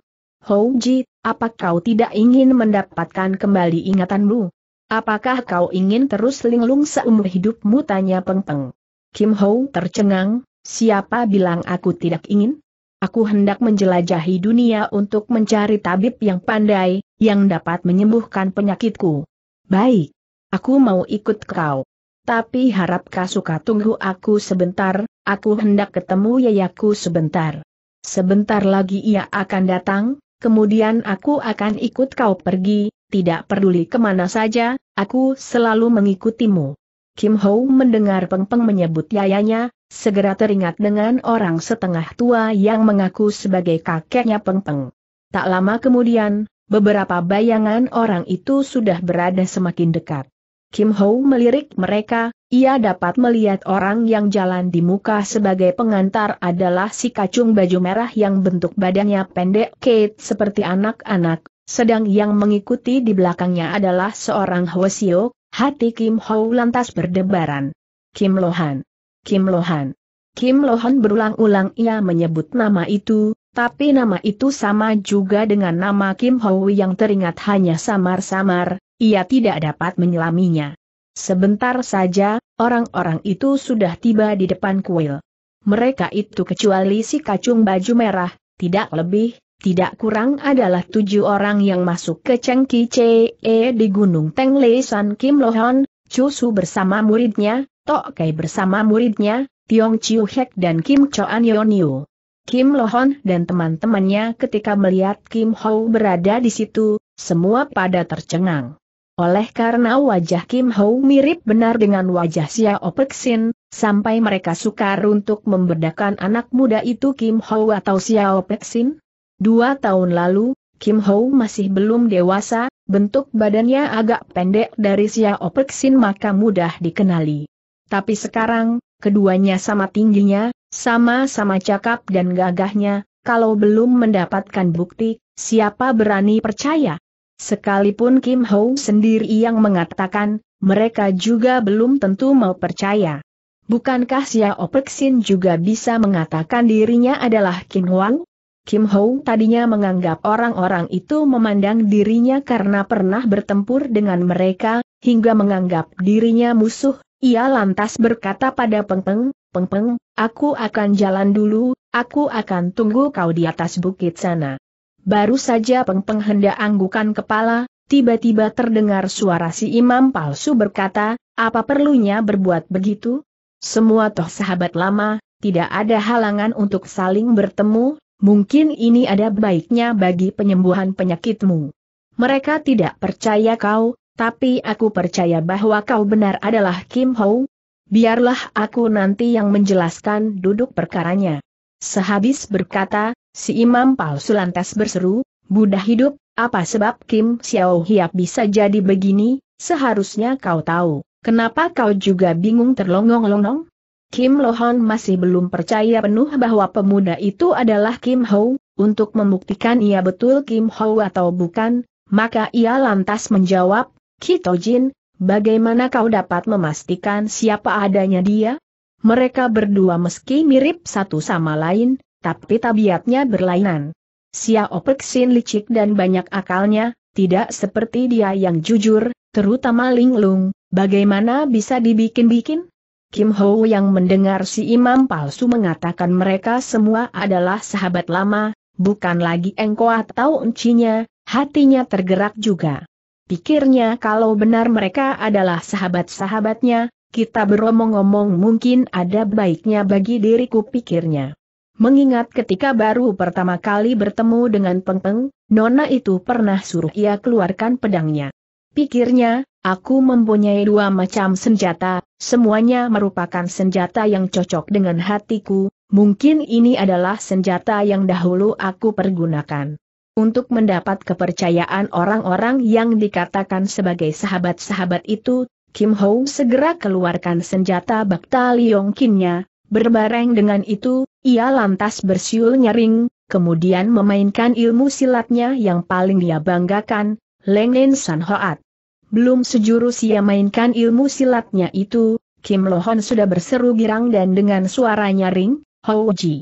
Ho Ji, apa kau tidak ingin mendapatkan kembali ingatanmu? Apakah kau ingin terus linglung seumur hidupmu tanya Peng Peng? Kim Ho tercengang, siapa bilang aku tidak ingin? aku hendak menjelajahi dunia untuk mencari tabib yang pandai, yang dapat menyembuhkan penyakitku. Baik. Aku mau ikut kau. Tapi harap kau suka tunggu aku sebentar, aku hendak ketemu yayaku sebentar. Sebentar lagi ia akan datang, kemudian aku akan ikut kau pergi, tidak peduli kemana saja, aku selalu mengikutimu. Kim Ho mendengar Peng Peng menyebut yayanya, segera teringat dengan orang setengah tua yang mengaku sebagai kakeknya Peng Peng. Tak lama kemudian, beberapa bayangan orang itu sudah berada semakin dekat. Kim Ho melirik mereka, ia dapat melihat orang yang jalan di muka sebagai pengantar adalah si kacung baju merah yang bentuk badannya pendek Kate seperti anak-anak, sedang yang mengikuti di belakangnya adalah seorang Hwasio, hati Kim Ho lantas berdebaran. Kim Lohan Kim Lohan. Kim Lohan berulang-ulang ia menyebut nama itu, tapi nama itu sama juga dengan nama Kim Howe yang teringat hanya samar-samar, ia tidak dapat menyelaminya. Sebentar saja, orang-orang itu sudah tiba di depan kuil. Mereka itu kecuali si kacung baju merah, tidak lebih, tidak kurang adalah tujuh orang yang masuk ke Cengki C.E. di Gunung Teng Tenglesan Kim Lohan, Chusu bersama muridnya, Tok Kai bersama muridnya, Tiong Chiu Hek dan Kim Choan Yon Yu. Kim Lohon dan teman-temannya ketika melihat Kim Ho berada di situ, semua pada tercengang. Oleh karena wajah Kim Ho mirip benar dengan wajah Xiao Peksin, sampai mereka sukar untuk membedakan anak muda itu Kim Ho atau Xiao Peksin. Dua tahun lalu, Kim Ho masih belum dewasa, bentuk badannya agak pendek dari Xiao Peksin maka mudah dikenali. Tapi sekarang, keduanya sama tingginya, sama-sama cakap dan gagahnya, kalau belum mendapatkan bukti, siapa berani percaya? Sekalipun Kim Ho sendiri yang mengatakan, mereka juga belum tentu mau percaya. Bukankah Xiao Peksin juga bisa mengatakan dirinya adalah Kim Wang? Kim Ho tadinya menganggap orang-orang itu memandang dirinya karena pernah bertempur dengan mereka, hingga menganggap dirinya musuh, ia lantas berkata pada Pengpeng, Pengpeng, aku akan jalan dulu, aku akan tunggu kau di atas bukit sana. Baru saja Pengpeng hendak anggukan kepala, tiba-tiba terdengar suara si imam palsu berkata, apa perlunya berbuat begitu? Semua toh sahabat lama, tidak ada halangan untuk saling bertemu, mungkin ini ada baiknya bagi penyembuhan penyakitmu. Mereka tidak percaya kau, tapi aku percaya bahwa kau benar adalah Kim Ho. Biarlah aku nanti yang menjelaskan duduk perkaranya. Sehabis berkata, si imam palsu lantas berseru, Buddha hidup, apa sebab Kim Xiao Hiap bisa jadi begini, seharusnya kau tahu. Kenapa kau juga bingung terlongong-longong? Kim Lohan masih belum percaya penuh bahwa pemuda itu adalah Kim Ho, untuk membuktikan ia betul Kim Ho atau bukan, maka ia lantas menjawab, Kito Jin, bagaimana kau dapat memastikan siapa adanya dia? Mereka berdua meski mirip satu sama lain, tapi tabiatnya berlainan. Xiao Peksin licik dan banyak akalnya, tidak seperti dia yang jujur, terutama linglung, bagaimana bisa dibikin-bikin? Kim Ho yang mendengar si imam palsu mengatakan mereka semua adalah sahabat lama, bukan lagi engkau atau encinya, hatinya tergerak juga. Pikirnya kalau benar mereka adalah sahabat-sahabatnya, kita beromong-omong mungkin ada baiknya bagi diriku pikirnya. Mengingat ketika baru pertama kali bertemu dengan Pengpeng, Nona itu pernah suruh ia keluarkan pedangnya. Pikirnya, aku mempunyai dua macam senjata, semuanya merupakan senjata yang cocok dengan hatiku, mungkin ini adalah senjata yang dahulu aku pergunakan untuk mendapat kepercayaan orang-orang yang dikatakan sebagai sahabat-sahabat itu, Kim Ho segera keluarkan senjata bakta Kinnya, berbareng dengan itu, ia lantas bersiul nyaring, kemudian memainkan ilmu silatnya yang paling dia banggakan, Nen San Hoat. Belum sejurus ia mainkan ilmu silatnya itu, Kim Lohon sudah berseru girang dan dengan suara nyaring, Ho-ji.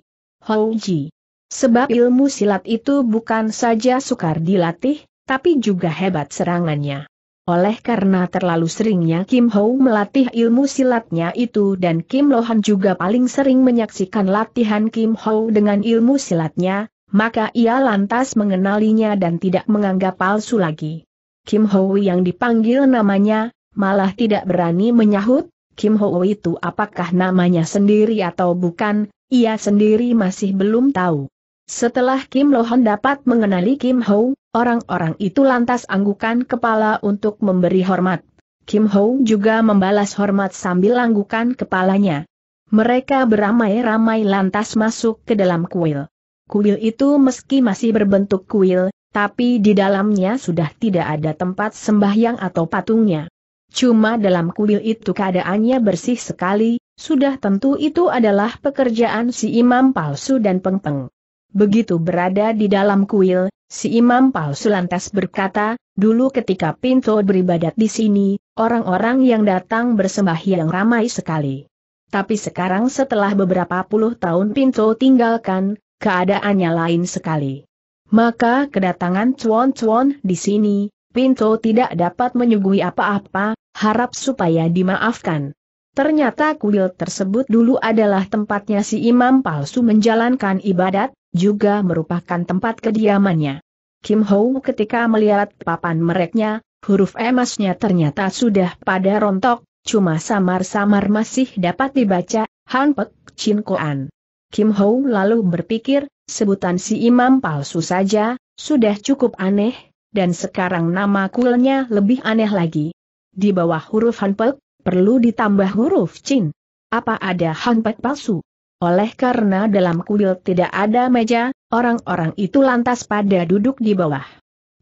Sebab ilmu silat itu bukan saja sukar dilatih, tapi juga hebat serangannya. Oleh karena terlalu seringnya Kim Ho melatih ilmu silatnya itu dan Kim Lohan juga paling sering menyaksikan latihan Kim Ho dengan ilmu silatnya, maka ia lantas mengenalinya dan tidak menganggap palsu lagi. Kim Ho yang dipanggil namanya, malah tidak berani menyahut, Kim Ho itu apakah namanya sendiri atau bukan, ia sendiri masih belum tahu. Setelah Kim Lohon dapat mengenali Kim Ho, orang-orang itu lantas anggukan kepala untuk memberi hormat. Kim Ho juga membalas hormat sambil anggukan kepalanya. Mereka beramai-ramai lantas masuk ke dalam kuil. Kuil itu meski masih berbentuk kuil, tapi di dalamnya sudah tidak ada tempat sembahyang atau patungnya. Cuma dalam kuil itu keadaannya bersih sekali, sudah tentu itu adalah pekerjaan si imam palsu dan pengpeng. -peng. Begitu berada di dalam kuil, si imam palsu lantas berkata, dulu ketika Pinto beribadat di sini, orang-orang yang datang bersembahyang ramai sekali. Tapi sekarang setelah beberapa puluh tahun Pinto tinggalkan, keadaannya lain sekali. Maka kedatangan cuan-cuan di sini, Pinto tidak dapat menyuguhi apa-apa, harap supaya dimaafkan. Ternyata kuil tersebut dulu adalah tempatnya si imam palsu menjalankan ibadat, juga merupakan tempat kediamannya. Kim Ho ketika melihat papan mereknya, huruf emasnya ternyata sudah pada rontok, cuma samar-samar masih dapat dibaca, Han Pek Chin Koan. Kim Ho lalu berpikir, sebutan si imam palsu saja, sudah cukup aneh, dan sekarang nama kulnya lebih aneh lagi. Di bawah huruf Han Pek, perlu ditambah huruf Chin. Apa ada Han Pek palsu? Oleh karena dalam kuil tidak ada meja, orang-orang itu lantas pada duduk di bawah.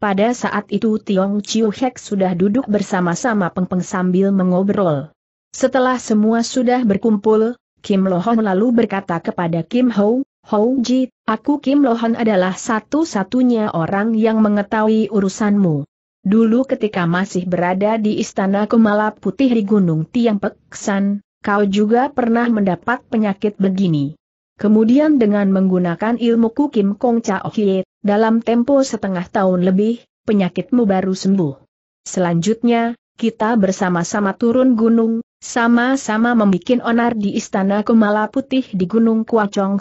Pada saat itu Tiong Chiu Hek sudah duduk bersama-sama Peng Peng sambil mengobrol. Setelah semua sudah berkumpul, Kim Lohon lalu berkata kepada Kim Ho, Ho Ji, aku Kim Lohon adalah satu-satunya orang yang mengetahui urusanmu. Dulu ketika masih berada di istana Kumala Putih di Gunung Tiang Peksan, kau juga pernah mendapat penyakit begini. Kemudian dengan menggunakan ilmu kukim Kong Chao Hie, dalam tempo setengah tahun lebih, penyakitmu baru sembuh. Selanjutnya, kita bersama-sama turun gunung, sama-sama membuat onar di Istana Kumala Putih di Gunung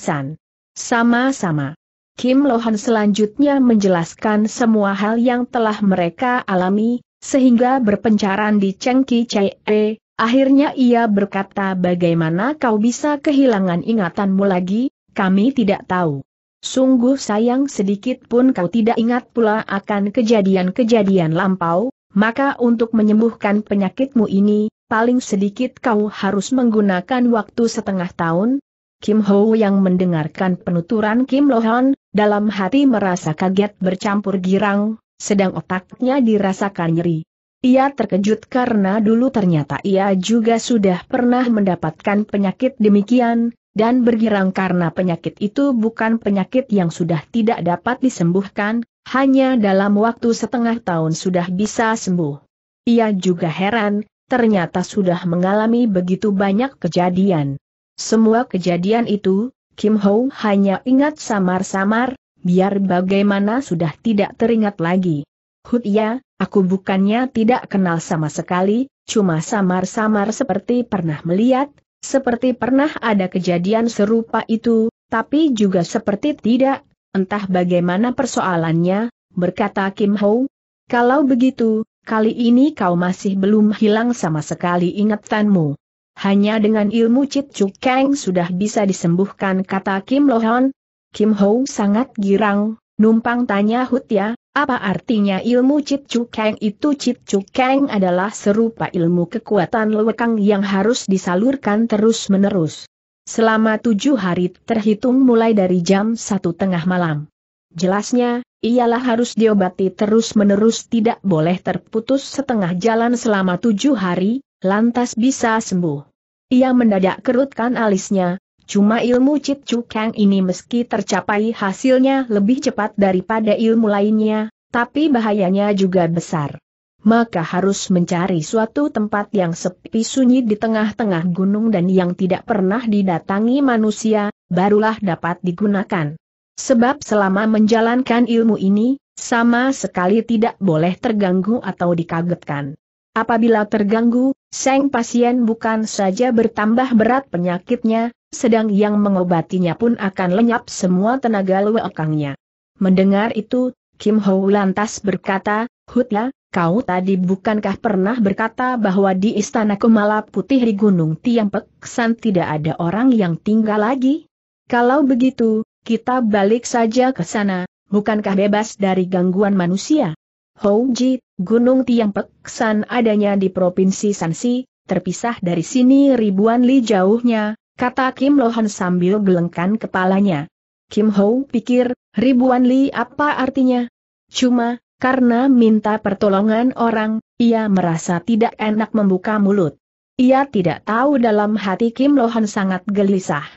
San. Sama-sama. Kim Lohan selanjutnya menjelaskan semua hal yang telah mereka alami, sehingga berpencaran di Chengki Chee, Akhirnya ia berkata bagaimana kau bisa kehilangan ingatanmu lagi, kami tidak tahu. Sungguh sayang sedikit pun kau tidak ingat pula akan kejadian-kejadian lampau, maka untuk menyembuhkan penyakitmu ini, paling sedikit kau harus menggunakan waktu setengah tahun. Kim Ho yang mendengarkan penuturan Kim Lohan, dalam hati merasa kaget bercampur girang, sedang otaknya dirasakan nyeri. Ia terkejut karena dulu ternyata ia juga sudah pernah mendapatkan penyakit demikian, dan bergirang karena penyakit itu bukan penyakit yang sudah tidak dapat disembuhkan, hanya dalam waktu setengah tahun sudah bisa sembuh. Ia juga heran, ternyata sudah mengalami begitu banyak kejadian. Semua kejadian itu, Kim Ho hanya ingat samar-samar, biar bagaimana sudah tidak teringat lagi. Hutia, ya, aku bukannya tidak kenal sama sekali, cuma samar-samar seperti pernah melihat, seperti pernah ada kejadian serupa itu, tapi juga seperti tidak, entah bagaimana persoalannya, berkata Kim Ho. Kalau begitu, kali ini kau masih belum hilang sama sekali ingatanmu. Hanya dengan ilmu Cit Chuk Kang sudah bisa disembuhkan kata Kim Lohan. Kim Ho sangat girang, numpang tanya Hutya, apa artinya ilmu Cit Cukeng itu? Cit Cukeng adalah serupa ilmu kekuatan lewekang yang harus disalurkan terus-menerus. Selama tujuh hari terhitung mulai dari jam satu tengah malam. Jelasnya, ialah harus diobati terus-menerus tidak boleh terputus setengah jalan selama tujuh hari, lantas bisa sembuh. Ia mendadak kerutkan alisnya, Cuma ilmu Cit kang ini meski tercapai hasilnya lebih cepat daripada ilmu lainnya, tapi bahayanya juga besar. Maka harus mencari suatu tempat yang sepi sunyi di tengah-tengah gunung dan yang tidak pernah didatangi manusia, barulah dapat digunakan. Sebab selama menjalankan ilmu ini, sama sekali tidak boleh terganggu atau dikagetkan. Apabila terganggu, sang pasien bukan saja bertambah berat penyakitnya, sedang yang mengobatinya pun akan lenyap semua tenaga luekangnya. Mendengar itu, Kim Ho lantas berkata, Hutla, ya, kau tadi bukankah pernah berkata bahwa di istana Kumala Putih di Gunung Tiampek San tidak ada orang yang tinggal lagi? Kalau begitu, kita balik saja ke sana, bukankah bebas dari gangguan manusia? Houji, Gunung Tiangpek San adanya di Provinsi Sansi, terpisah dari sini ribuan li jauhnya, kata Kim Lohan sambil gelengkan kepalanya. Kim Hou pikir, ribuan li apa artinya? Cuma, karena minta pertolongan orang, ia merasa tidak enak membuka mulut. Ia tidak tahu dalam hati Kim Lohan sangat gelisah.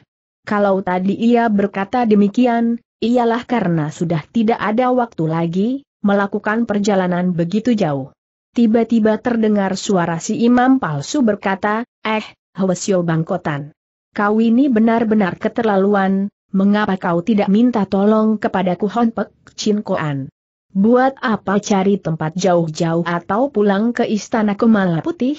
Kalau tadi ia berkata demikian, ialah karena sudah tidak ada waktu lagi, melakukan perjalanan begitu jauh. Tiba-tiba terdengar suara si imam palsu berkata, Eh, Hwesyo Bangkotan. Kau ini benar-benar keterlaluan, mengapa kau tidak minta tolong kepadaku Honpek Chin Koan? Buat apa cari tempat jauh-jauh atau pulang ke istana Kemala Putih?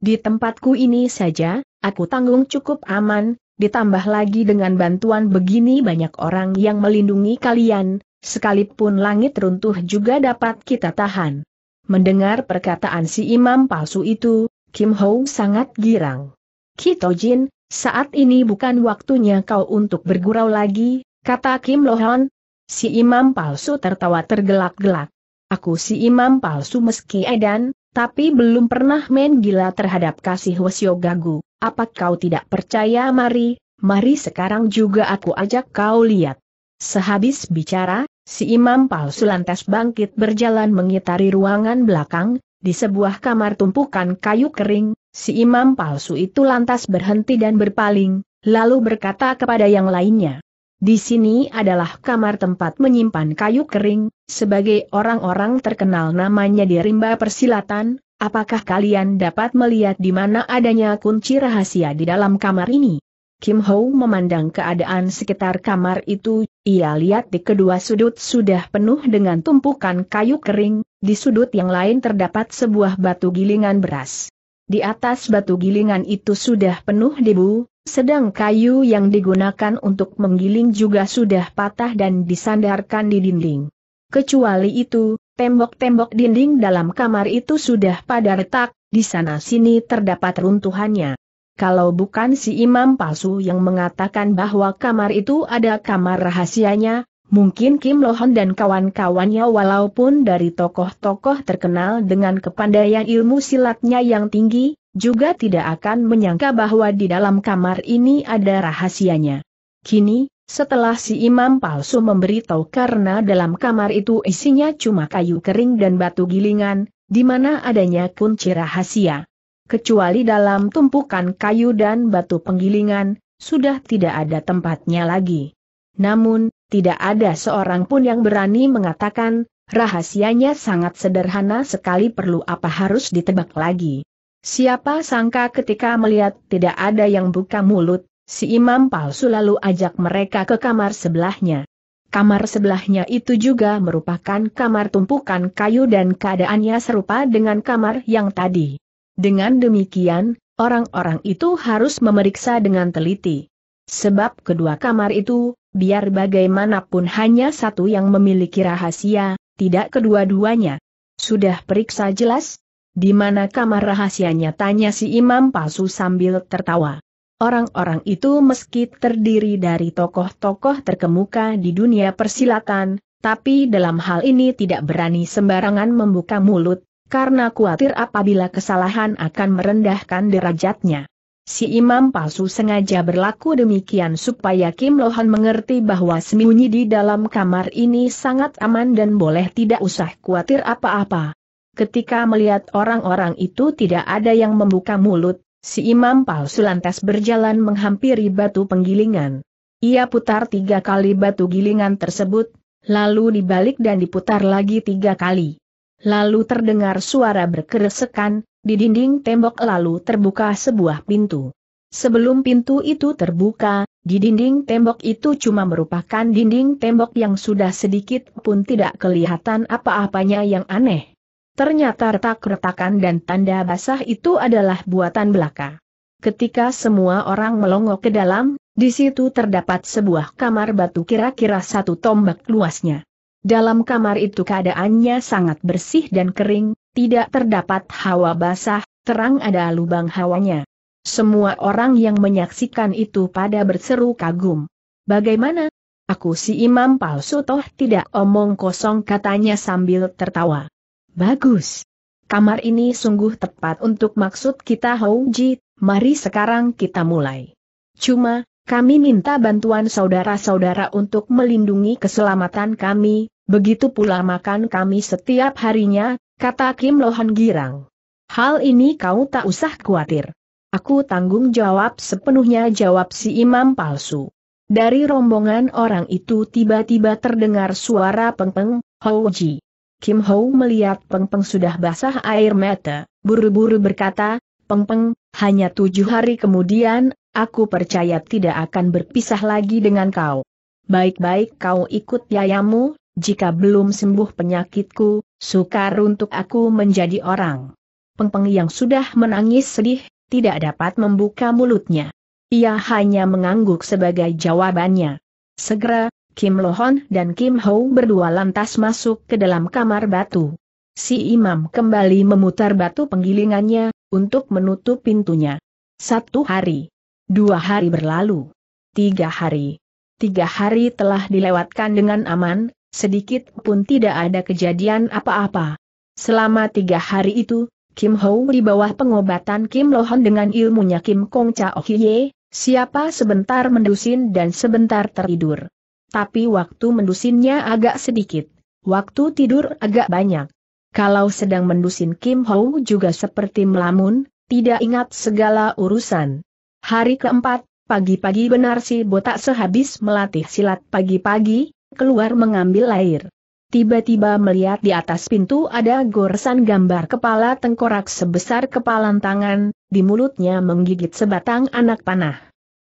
Di tempatku ini saja, aku tanggung cukup aman, ditambah lagi dengan bantuan begini banyak orang yang melindungi kalian, sekalipun langit runtuh juga dapat kita tahan. Mendengar perkataan si imam palsu itu, Kim Ho sangat girang. Kito Jin, saat ini bukan waktunya kau untuk bergurau lagi, kata Kim Lohan. Si imam palsu tertawa tergelak-gelak. Aku si imam palsu meski edan, tapi belum pernah main gila terhadap kasih wasyo Gagu. Apa kau tidak percaya mari, mari sekarang juga aku ajak kau lihat. Sehabis bicara, Si imam palsu lantas bangkit berjalan mengitari ruangan belakang, di sebuah kamar tumpukan kayu kering, si imam palsu itu lantas berhenti dan berpaling, lalu berkata kepada yang lainnya. Di sini adalah kamar tempat menyimpan kayu kering, sebagai orang-orang terkenal namanya di rimba persilatan, apakah kalian dapat melihat di mana adanya kunci rahasia di dalam kamar ini? Kim Ho memandang keadaan sekitar kamar itu, ia lihat di kedua sudut sudah penuh dengan tumpukan kayu kering, di sudut yang lain terdapat sebuah batu gilingan beras. Di atas batu gilingan itu sudah penuh debu, sedang kayu yang digunakan untuk menggiling juga sudah patah dan disandarkan di dinding. Kecuali itu, tembok-tembok dinding dalam kamar itu sudah pada retak, di sana-sini terdapat runtuhannya kalau bukan si imam palsu yang mengatakan bahwa kamar itu ada kamar rahasianya, mungkin Kim Lohon dan kawan-kawannya walaupun dari tokoh-tokoh terkenal dengan kepandaian ilmu silatnya yang tinggi, juga tidak akan menyangka bahwa di dalam kamar ini ada rahasianya. Kini, setelah si imam palsu memberitahu karena dalam kamar itu isinya cuma kayu kering dan batu gilingan, di mana adanya kunci rahasia kecuali dalam tumpukan kayu dan batu penggilingan, sudah tidak ada tempatnya lagi. Namun, tidak ada seorang pun yang berani mengatakan, rahasianya sangat sederhana sekali perlu apa harus ditebak lagi. Siapa sangka ketika melihat tidak ada yang buka mulut, si imam palsu lalu ajak mereka ke kamar sebelahnya. Kamar sebelahnya itu juga merupakan kamar tumpukan kayu dan keadaannya serupa dengan kamar yang tadi. Dengan demikian, orang-orang itu harus memeriksa dengan teliti. Sebab kedua kamar itu, biar bagaimanapun hanya satu yang memiliki rahasia, tidak kedua-duanya. Sudah periksa jelas? Di mana kamar rahasianya tanya si imam palsu sambil tertawa. Orang-orang itu meski terdiri dari tokoh-tokoh terkemuka di dunia persilatan, tapi dalam hal ini tidak berani sembarangan membuka mulut, karena khawatir apabila kesalahan akan merendahkan derajatnya. Si imam palsu sengaja berlaku demikian supaya Kim Lohan mengerti bahwa sembunyi di dalam kamar ini sangat aman dan boleh tidak usah khawatir apa-apa. Ketika melihat orang-orang itu tidak ada yang membuka mulut, si imam palsu lantas berjalan menghampiri batu penggilingan. Ia putar tiga kali batu gilingan tersebut, lalu dibalik dan diputar lagi tiga kali. Lalu terdengar suara berkeresekan, di dinding tembok lalu terbuka sebuah pintu. Sebelum pintu itu terbuka, di dinding tembok itu cuma merupakan dinding tembok yang sudah sedikit pun tidak kelihatan apa-apanya yang aneh. Ternyata retak-retakan dan tanda basah itu adalah buatan belaka. Ketika semua orang melongo ke dalam, di situ terdapat sebuah kamar batu kira-kira satu tombak luasnya. Dalam kamar itu keadaannya sangat bersih dan kering, tidak terdapat hawa basah, terang ada lubang hawanya. Semua orang yang menyaksikan itu pada berseru kagum. Bagaimana? Aku si imam palsu toh tidak omong kosong katanya sambil tertawa. Bagus. Kamar ini sungguh tepat untuk maksud kita Houji, mari sekarang kita mulai. Cuma, kami minta bantuan saudara-saudara untuk melindungi keselamatan kami, Begitu pula makan kami setiap harinya, kata Kim Lohan girang. Hal ini kau tak usah khawatir. Aku tanggung jawab sepenuhnya jawab si imam palsu. Dari rombongan orang itu tiba-tiba terdengar suara pengpeng, Ji. Kim Ho melihat pengpeng sudah basah air mata, buru-buru berkata, pengpeng, hanya tujuh hari kemudian, aku percaya tidak akan berpisah lagi dengan kau. Baik-baik kau ikut yayamu, jika belum sembuh penyakitku, sukar untuk aku menjadi orang. Pengpeng yang sudah menangis sedih, tidak dapat membuka mulutnya. Ia hanya mengangguk sebagai jawabannya. Segera, Kim Lohon dan Kim Ho berdua lantas masuk ke dalam kamar batu. Si imam kembali memutar batu penggilingannya, untuk menutup pintunya. Satu hari. Dua hari berlalu. Tiga hari. Tiga hari telah dilewatkan dengan aman, sedikit pun tidak ada kejadian apa-apa. Selama tiga hari itu, Kim Ho di bawah pengobatan Kim Lohon dengan ilmunya Kim Kong Cha Ohiye, siapa sebentar mendusin dan sebentar tertidur. Tapi waktu mendusinnya agak sedikit, waktu tidur agak banyak. Kalau sedang mendusin Kim Ho juga seperti melamun, tidak ingat segala urusan. Hari keempat, pagi-pagi benar si botak sehabis melatih silat pagi-pagi, keluar mengambil air. Tiba-tiba melihat di atas pintu ada goresan gambar kepala tengkorak sebesar kepalan tangan, di mulutnya menggigit sebatang anak panah.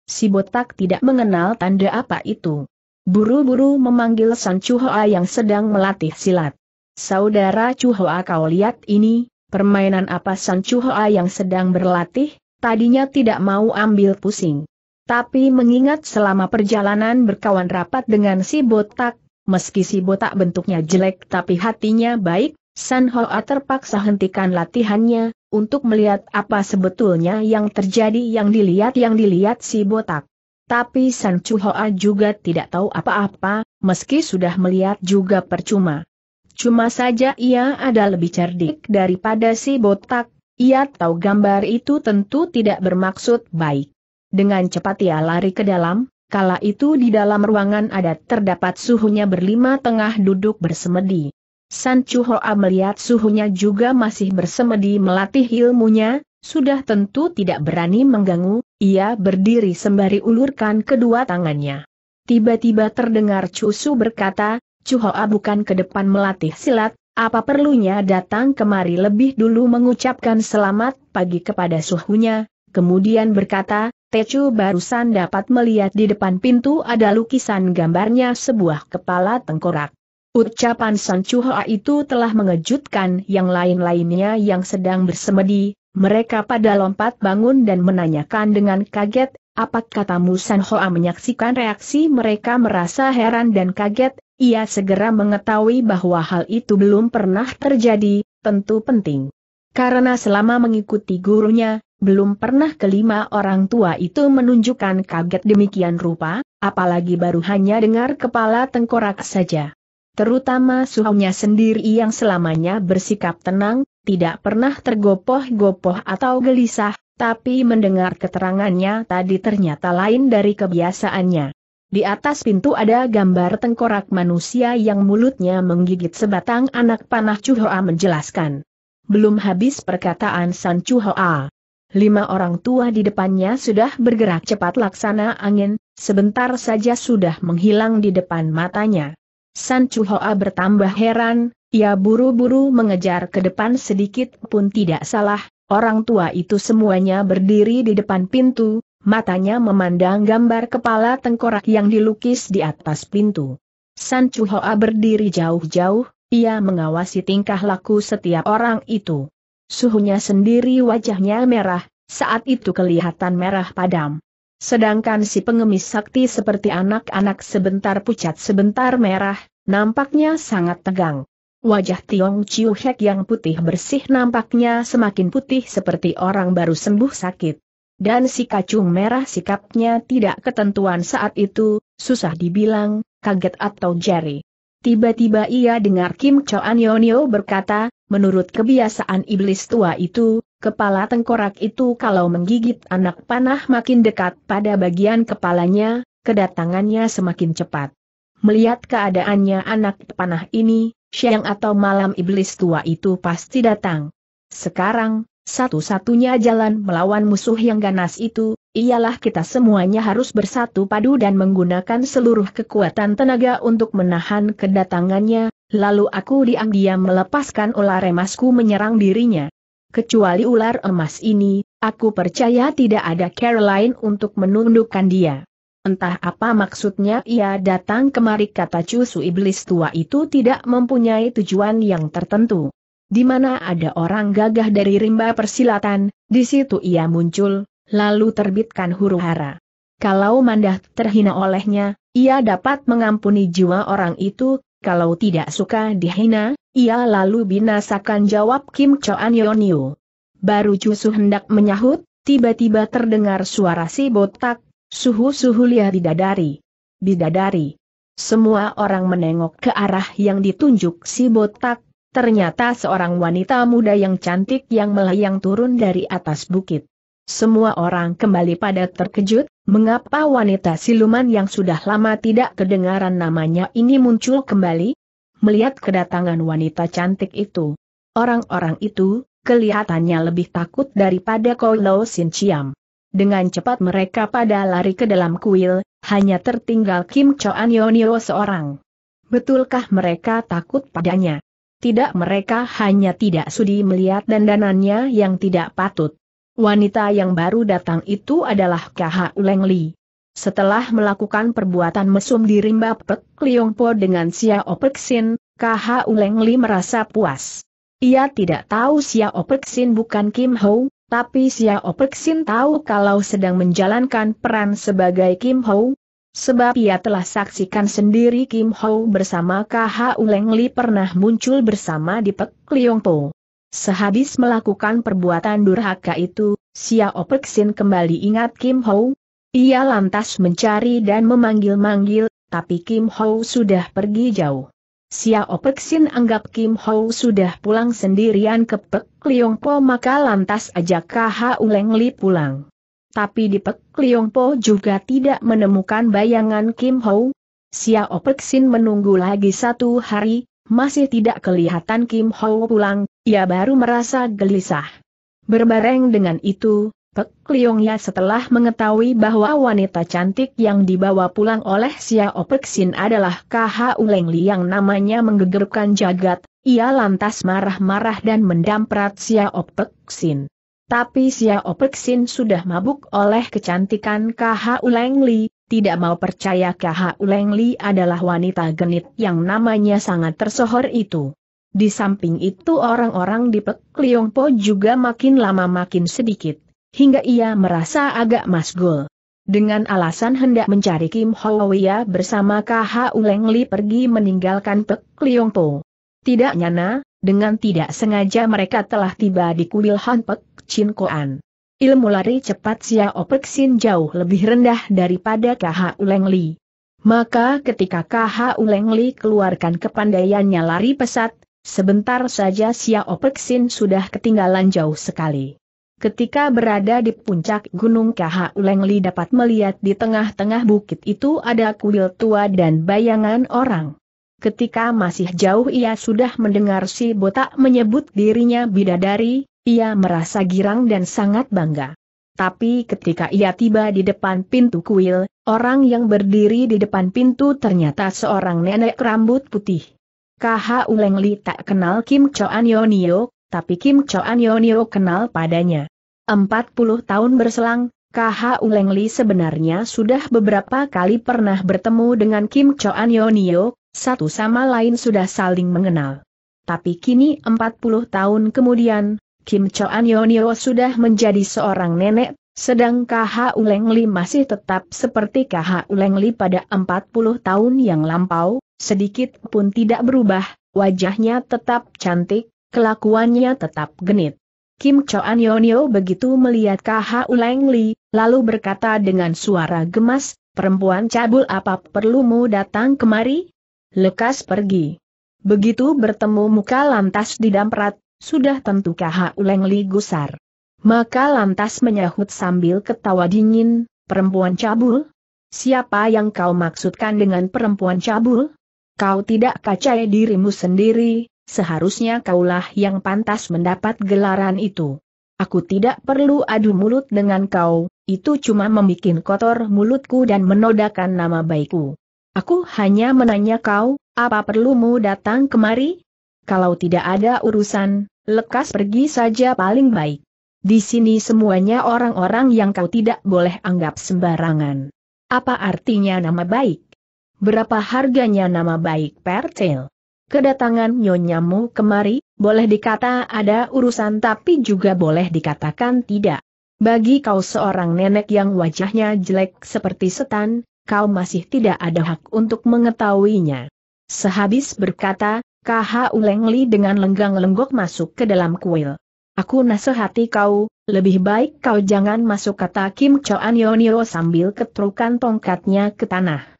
Si botak tidak mengenal tanda apa itu. Buru-buru memanggil San Chuhoa yang sedang melatih silat. Saudara Chuhoa kau lihat ini, permainan apa San Chuhoa yang sedang berlatih, tadinya tidak mau ambil pusing. Tapi mengingat selama perjalanan berkawan rapat dengan si botak, meski si botak bentuknya jelek tapi hatinya baik, San Hoa terpaksa hentikan latihannya, untuk melihat apa sebetulnya yang terjadi yang dilihat yang dilihat si botak. Tapi San Chu Hoa juga tidak tahu apa-apa, meski sudah melihat juga percuma. Cuma saja ia ada lebih cerdik daripada si botak, ia tahu gambar itu tentu tidak bermaksud baik. Dengan cepat ia lari ke dalam, kala itu di dalam ruangan adat terdapat suhunya berlima tengah duduk bersemedi. San Chuhoa melihat suhunya juga masih bersemedi melatih ilmunya, sudah tentu tidak berani mengganggu, ia berdiri sembari ulurkan kedua tangannya. Tiba-tiba terdengar Su berkata, Chuhoa bukan ke depan melatih silat, apa perlunya datang kemari lebih dulu mengucapkan selamat pagi kepada suhunya, kemudian berkata, Tecu barusan dapat melihat di depan pintu ada lukisan gambarnya sebuah kepala tengkorak. Ucapan San Chuhua itu telah mengejutkan yang lain-lainnya yang sedang bersemedi, mereka pada lompat bangun dan menanyakan dengan kaget, apa katamu San Hoa menyaksikan reaksi mereka merasa heran dan kaget, ia segera mengetahui bahwa hal itu belum pernah terjadi, tentu penting. Karena selama mengikuti gurunya, belum pernah kelima orang tua itu menunjukkan kaget demikian rupa, apalagi baru hanya dengar kepala tengkorak saja. Terutama suhunya sendiri yang selamanya bersikap tenang, tidak pernah tergopoh-gopoh atau gelisah, tapi mendengar keterangannya tadi ternyata lain dari kebiasaannya. Di atas pintu ada gambar tengkorak manusia yang mulutnya menggigit sebatang anak panah Chuhoa menjelaskan. Belum habis perkataan San Chu Hoa. Lima orang tua di depannya sudah bergerak cepat laksana angin, sebentar saja sudah menghilang di depan matanya. San Chu Hoa bertambah heran, ia buru-buru mengejar ke depan sedikit pun tidak salah, orang tua itu semuanya berdiri di depan pintu, matanya memandang gambar kepala tengkorak yang dilukis di atas pintu. San Chu Hoa berdiri jauh-jauh, ia mengawasi tingkah laku setiap orang itu. Suhunya sendiri wajahnya merah, saat itu kelihatan merah padam. Sedangkan si pengemis sakti seperti anak-anak sebentar pucat sebentar merah, nampaknya sangat tegang. Wajah Tiong Chiu Hek yang putih bersih nampaknya semakin putih seperti orang baru sembuh sakit. Dan si kacung merah sikapnya tidak ketentuan saat itu, susah dibilang, kaget atau jari. Tiba-tiba ia dengar Kim Choan Yonio berkata, menurut kebiasaan iblis tua itu, kepala tengkorak itu kalau menggigit anak panah makin dekat pada bagian kepalanya, kedatangannya semakin cepat. Melihat keadaannya anak panah ini, siang atau malam iblis tua itu pasti datang. Sekarang, satu-satunya jalan melawan musuh yang ganas itu, ialah kita semuanya harus bersatu padu dan menggunakan seluruh kekuatan tenaga untuk menahan kedatangannya, lalu aku diam-diam melepaskan ular emasku menyerang dirinya. Kecuali ular emas ini, aku percaya tidak ada cara lain untuk menundukkan dia. Entah apa maksudnya ia datang kemari kata cusu iblis tua itu tidak mempunyai tujuan yang tertentu. Di mana ada orang gagah dari rimba persilatan, di situ ia muncul, lalu terbitkan huru hara. Kalau mandah terhina olehnya, ia dapat mengampuni jiwa orang itu, kalau tidak suka dihina, ia lalu binasakan jawab Kim Choan Yonyu. Baru Cusu hendak menyahut, tiba-tiba terdengar suara si botak, suhu-suhu lihat bidadari. Bidadari. Semua orang menengok ke arah yang ditunjuk si botak, ternyata seorang wanita muda yang cantik yang melayang turun dari atas bukit. Semua orang kembali pada terkejut, mengapa wanita siluman yang sudah lama tidak kedengaran namanya ini muncul kembali? Melihat kedatangan wanita cantik itu, orang-orang itu kelihatannya lebih takut daripada Kolo Sin Chiam. Dengan cepat mereka pada lari ke dalam kuil, hanya tertinggal Kim Choan Yonio seorang. Betulkah mereka takut padanya? Tidak mereka hanya tidak sudi melihat dandanannya yang tidak patut. Wanita yang baru datang itu adalah KH Uleng Li. Setelah melakukan perbuatan mesum di rimba Pek Liongpo dengan Xiao Peksin, KH Uleng Li merasa puas. Ia tidak tahu Xiao Peksin bukan Kim Ho, tapi Xiao Peksin tahu kalau sedang menjalankan peran sebagai Kim Ho, Sebab ia telah saksikan sendiri Kim Ho bersama KH Uleng Li pernah muncul bersama di Pek Liongpo. Sehabis melakukan perbuatan durhaka itu, Xiao Peksin kembali ingat Kim Ho. Ia lantas mencari dan memanggil-manggil, tapi Kim Ho sudah pergi jauh. Xiao Peksin anggap Kim Ho sudah pulang sendirian ke Pek Liong Po maka lantas ajak KH Uleng Li pulang. Tapi di Pek Liong Po juga tidak menemukan bayangan Kim Ho. Xiao Peksin menunggu lagi satu hari, masih tidak kelihatan Kim Ho pulang, ia baru merasa gelisah. Berbareng dengan itu, Pek Liongya setelah mengetahui bahwa wanita cantik yang dibawa pulang oleh Xiao Opexin adalah KH Leng yang namanya menggegerkan jagat, ia lantas marah-marah dan mendamprat Xia Opexin. Tapi Xiao Opexin sudah mabuk oleh kecantikan KH Leng tidak mau percaya KH Leng adalah wanita genit yang namanya sangat tersohor itu. Di samping itu orang-orang di Pek Liong Po juga makin lama makin sedikit, hingga ia merasa agak masgul. Dengan alasan hendak mencari Kim Howea bersama KH Uleng Li pergi meninggalkan Pek Liong Po. Tidak nyana, dengan tidak sengaja mereka telah tiba di kuil Han Pek Chin Koan. Ilmu lari cepat Sia Opek Sin jauh lebih rendah daripada KH Uleng Li. Maka ketika KH Uleng Li keluarkan kepandaiannya lari pesat, Sebentar saja Xiao Peksin sudah ketinggalan jauh sekali. Ketika berada di puncak Gunung Kaha Ulengli dapat melihat di tengah-tengah bukit itu ada kuil tua dan bayangan orang. Ketika masih jauh ia sudah mendengar si botak menyebut dirinya bidadari, ia merasa girang dan sangat bangga. Tapi ketika ia tiba di depan pintu kuil, orang yang berdiri di depan pintu ternyata seorang nenek rambut putih. KH Uleng Li tak kenal Kim Choan Yonio, tapi Kim Choan Yonio kenal padanya. 40 tahun berselang, KH Uleng Li sebenarnya sudah beberapa kali pernah bertemu dengan Kim Choan Yonio, satu sama lain sudah saling mengenal. Tapi kini 40 tahun kemudian, Kim Choan Yonio sudah menjadi seorang nenek, sedang KH Uleng Li masih tetap seperti KH Uleng Li pada 40 tahun yang lampau, sedikit pun tidak berubah, wajahnya tetap cantik, kelakuannya tetap genit. Kim Choan Yonio begitu melihat KH Uleng Li, lalu berkata dengan suara gemas, perempuan cabul apa perlumu datang kemari? Lekas pergi. Begitu bertemu muka lantas didamprat, sudah tentu KH Uleng Li gusar. Maka lantas menyahut sambil ketawa dingin, perempuan cabul? Siapa yang kau maksudkan dengan perempuan cabul? Kau tidak percaya dirimu sendiri, seharusnya kaulah yang pantas mendapat gelaran itu. Aku tidak perlu adu mulut dengan kau, itu cuma membuat kotor mulutku dan menodakan nama baikku. Aku hanya menanya kau, apa perlumu datang kemari? Kalau tidak ada urusan, lekas pergi saja paling baik. Di sini semuanya orang-orang yang kau tidak boleh anggap sembarangan. Apa artinya nama baik? berapa harganya nama baik Pertel? Kedatangan Nyonyamu kemari, boleh dikata ada urusan tapi juga boleh dikatakan tidak. Bagi kau seorang nenek yang wajahnya jelek seperti setan, kau masih tidak ada hak untuk mengetahuinya. Sehabis berkata, KH Ulengli dengan lenggang-lenggok masuk ke dalam kuil. Aku nasihati kau, lebih baik kau jangan masuk kata Kim Choan Yonio sambil ketrukan tongkatnya ke tanah.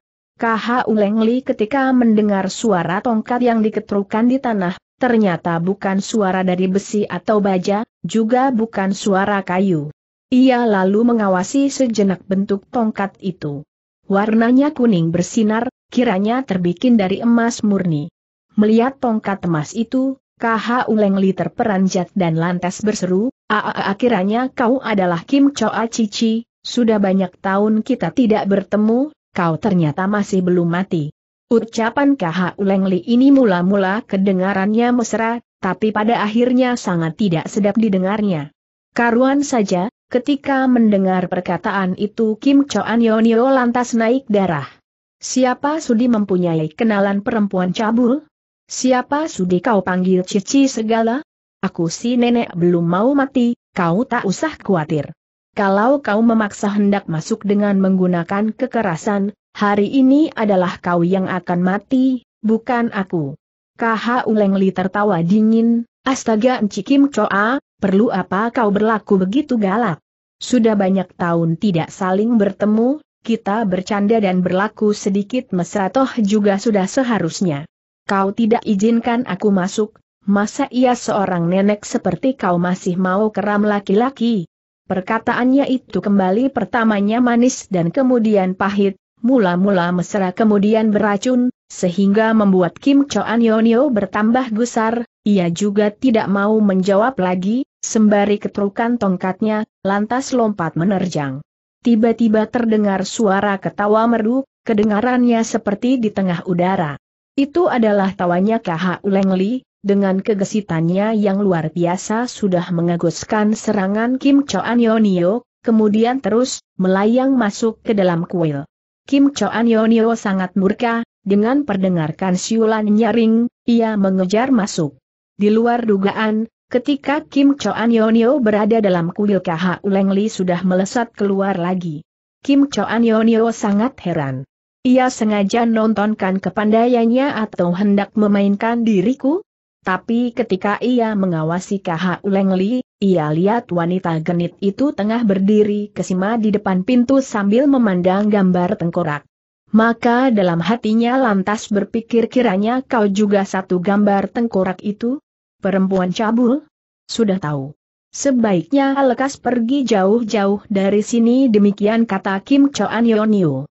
KH Uleng Li ketika mendengar suara tongkat yang diketrukan di tanah, ternyata bukan suara dari besi atau baja, juga bukan suara kayu. Ia lalu mengawasi sejenak bentuk tongkat itu. Warnanya kuning bersinar, kiranya terbikin dari emas murni. Melihat tongkat emas itu, KH Uleng Li terperanjat dan lantas berseru, akhirnya kau adalah Kim Choa Cici, sudah banyak tahun kita tidak bertemu, kau ternyata masih belum mati. Ucapan KH Ulengli ini mula-mula kedengarannya mesra, tapi pada akhirnya sangat tidak sedap didengarnya. Karuan saja, ketika mendengar perkataan itu Kim Choan Yonio lantas naik darah. Siapa sudi mempunyai kenalan perempuan cabul? Siapa sudi kau panggil cici segala? Aku si nenek belum mau mati, kau tak usah khawatir kalau kau memaksa hendak masuk dengan menggunakan kekerasan, hari ini adalah kau yang akan mati, bukan aku. KH Uleng tertawa dingin, astaga Encikim Choa, perlu apa kau berlaku begitu galak? Sudah banyak tahun tidak saling bertemu, kita bercanda dan berlaku sedikit mesra toh juga sudah seharusnya. Kau tidak izinkan aku masuk, masa ia seorang nenek seperti kau masih mau keram laki-laki? Perkataannya itu kembali pertamanya manis dan kemudian pahit, mula-mula mesra kemudian beracun, sehingga membuat Kim Choan Yonio bertambah gusar, ia juga tidak mau menjawab lagi, sembari ketrukan tongkatnya, lantas lompat menerjang. Tiba-tiba terdengar suara ketawa merdu, kedengarannya seperti di tengah udara. Itu adalah tawanya Kaha Uleng Li, dengan kegesitannya yang luar biasa sudah mengaguskan serangan Kim Choan Yonio, kemudian terus melayang masuk ke dalam kuil. Kim Choan Yonio sangat murka, dengan perdengarkan siulan nyaring, ia mengejar masuk. Di luar dugaan, ketika Kim Choan Yonio berada dalam kuil KH Li sudah melesat keluar lagi. Kim Choan Yonio sangat heran. Ia sengaja nontonkan kepandaiannya atau hendak memainkan diriku? Tapi ketika ia mengawasi KH Uleng ia lihat wanita genit itu tengah berdiri kesima di depan pintu sambil memandang gambar tengkorak. Maka dalam hatinya lantas berpikir kiranya kau juga satu gambar tengkorak itu? Perempuan cabul? Sudah tahu. Sebaiknya lekas pergi jauh-jauh dari sini demikian kata Kim Choan Yonio.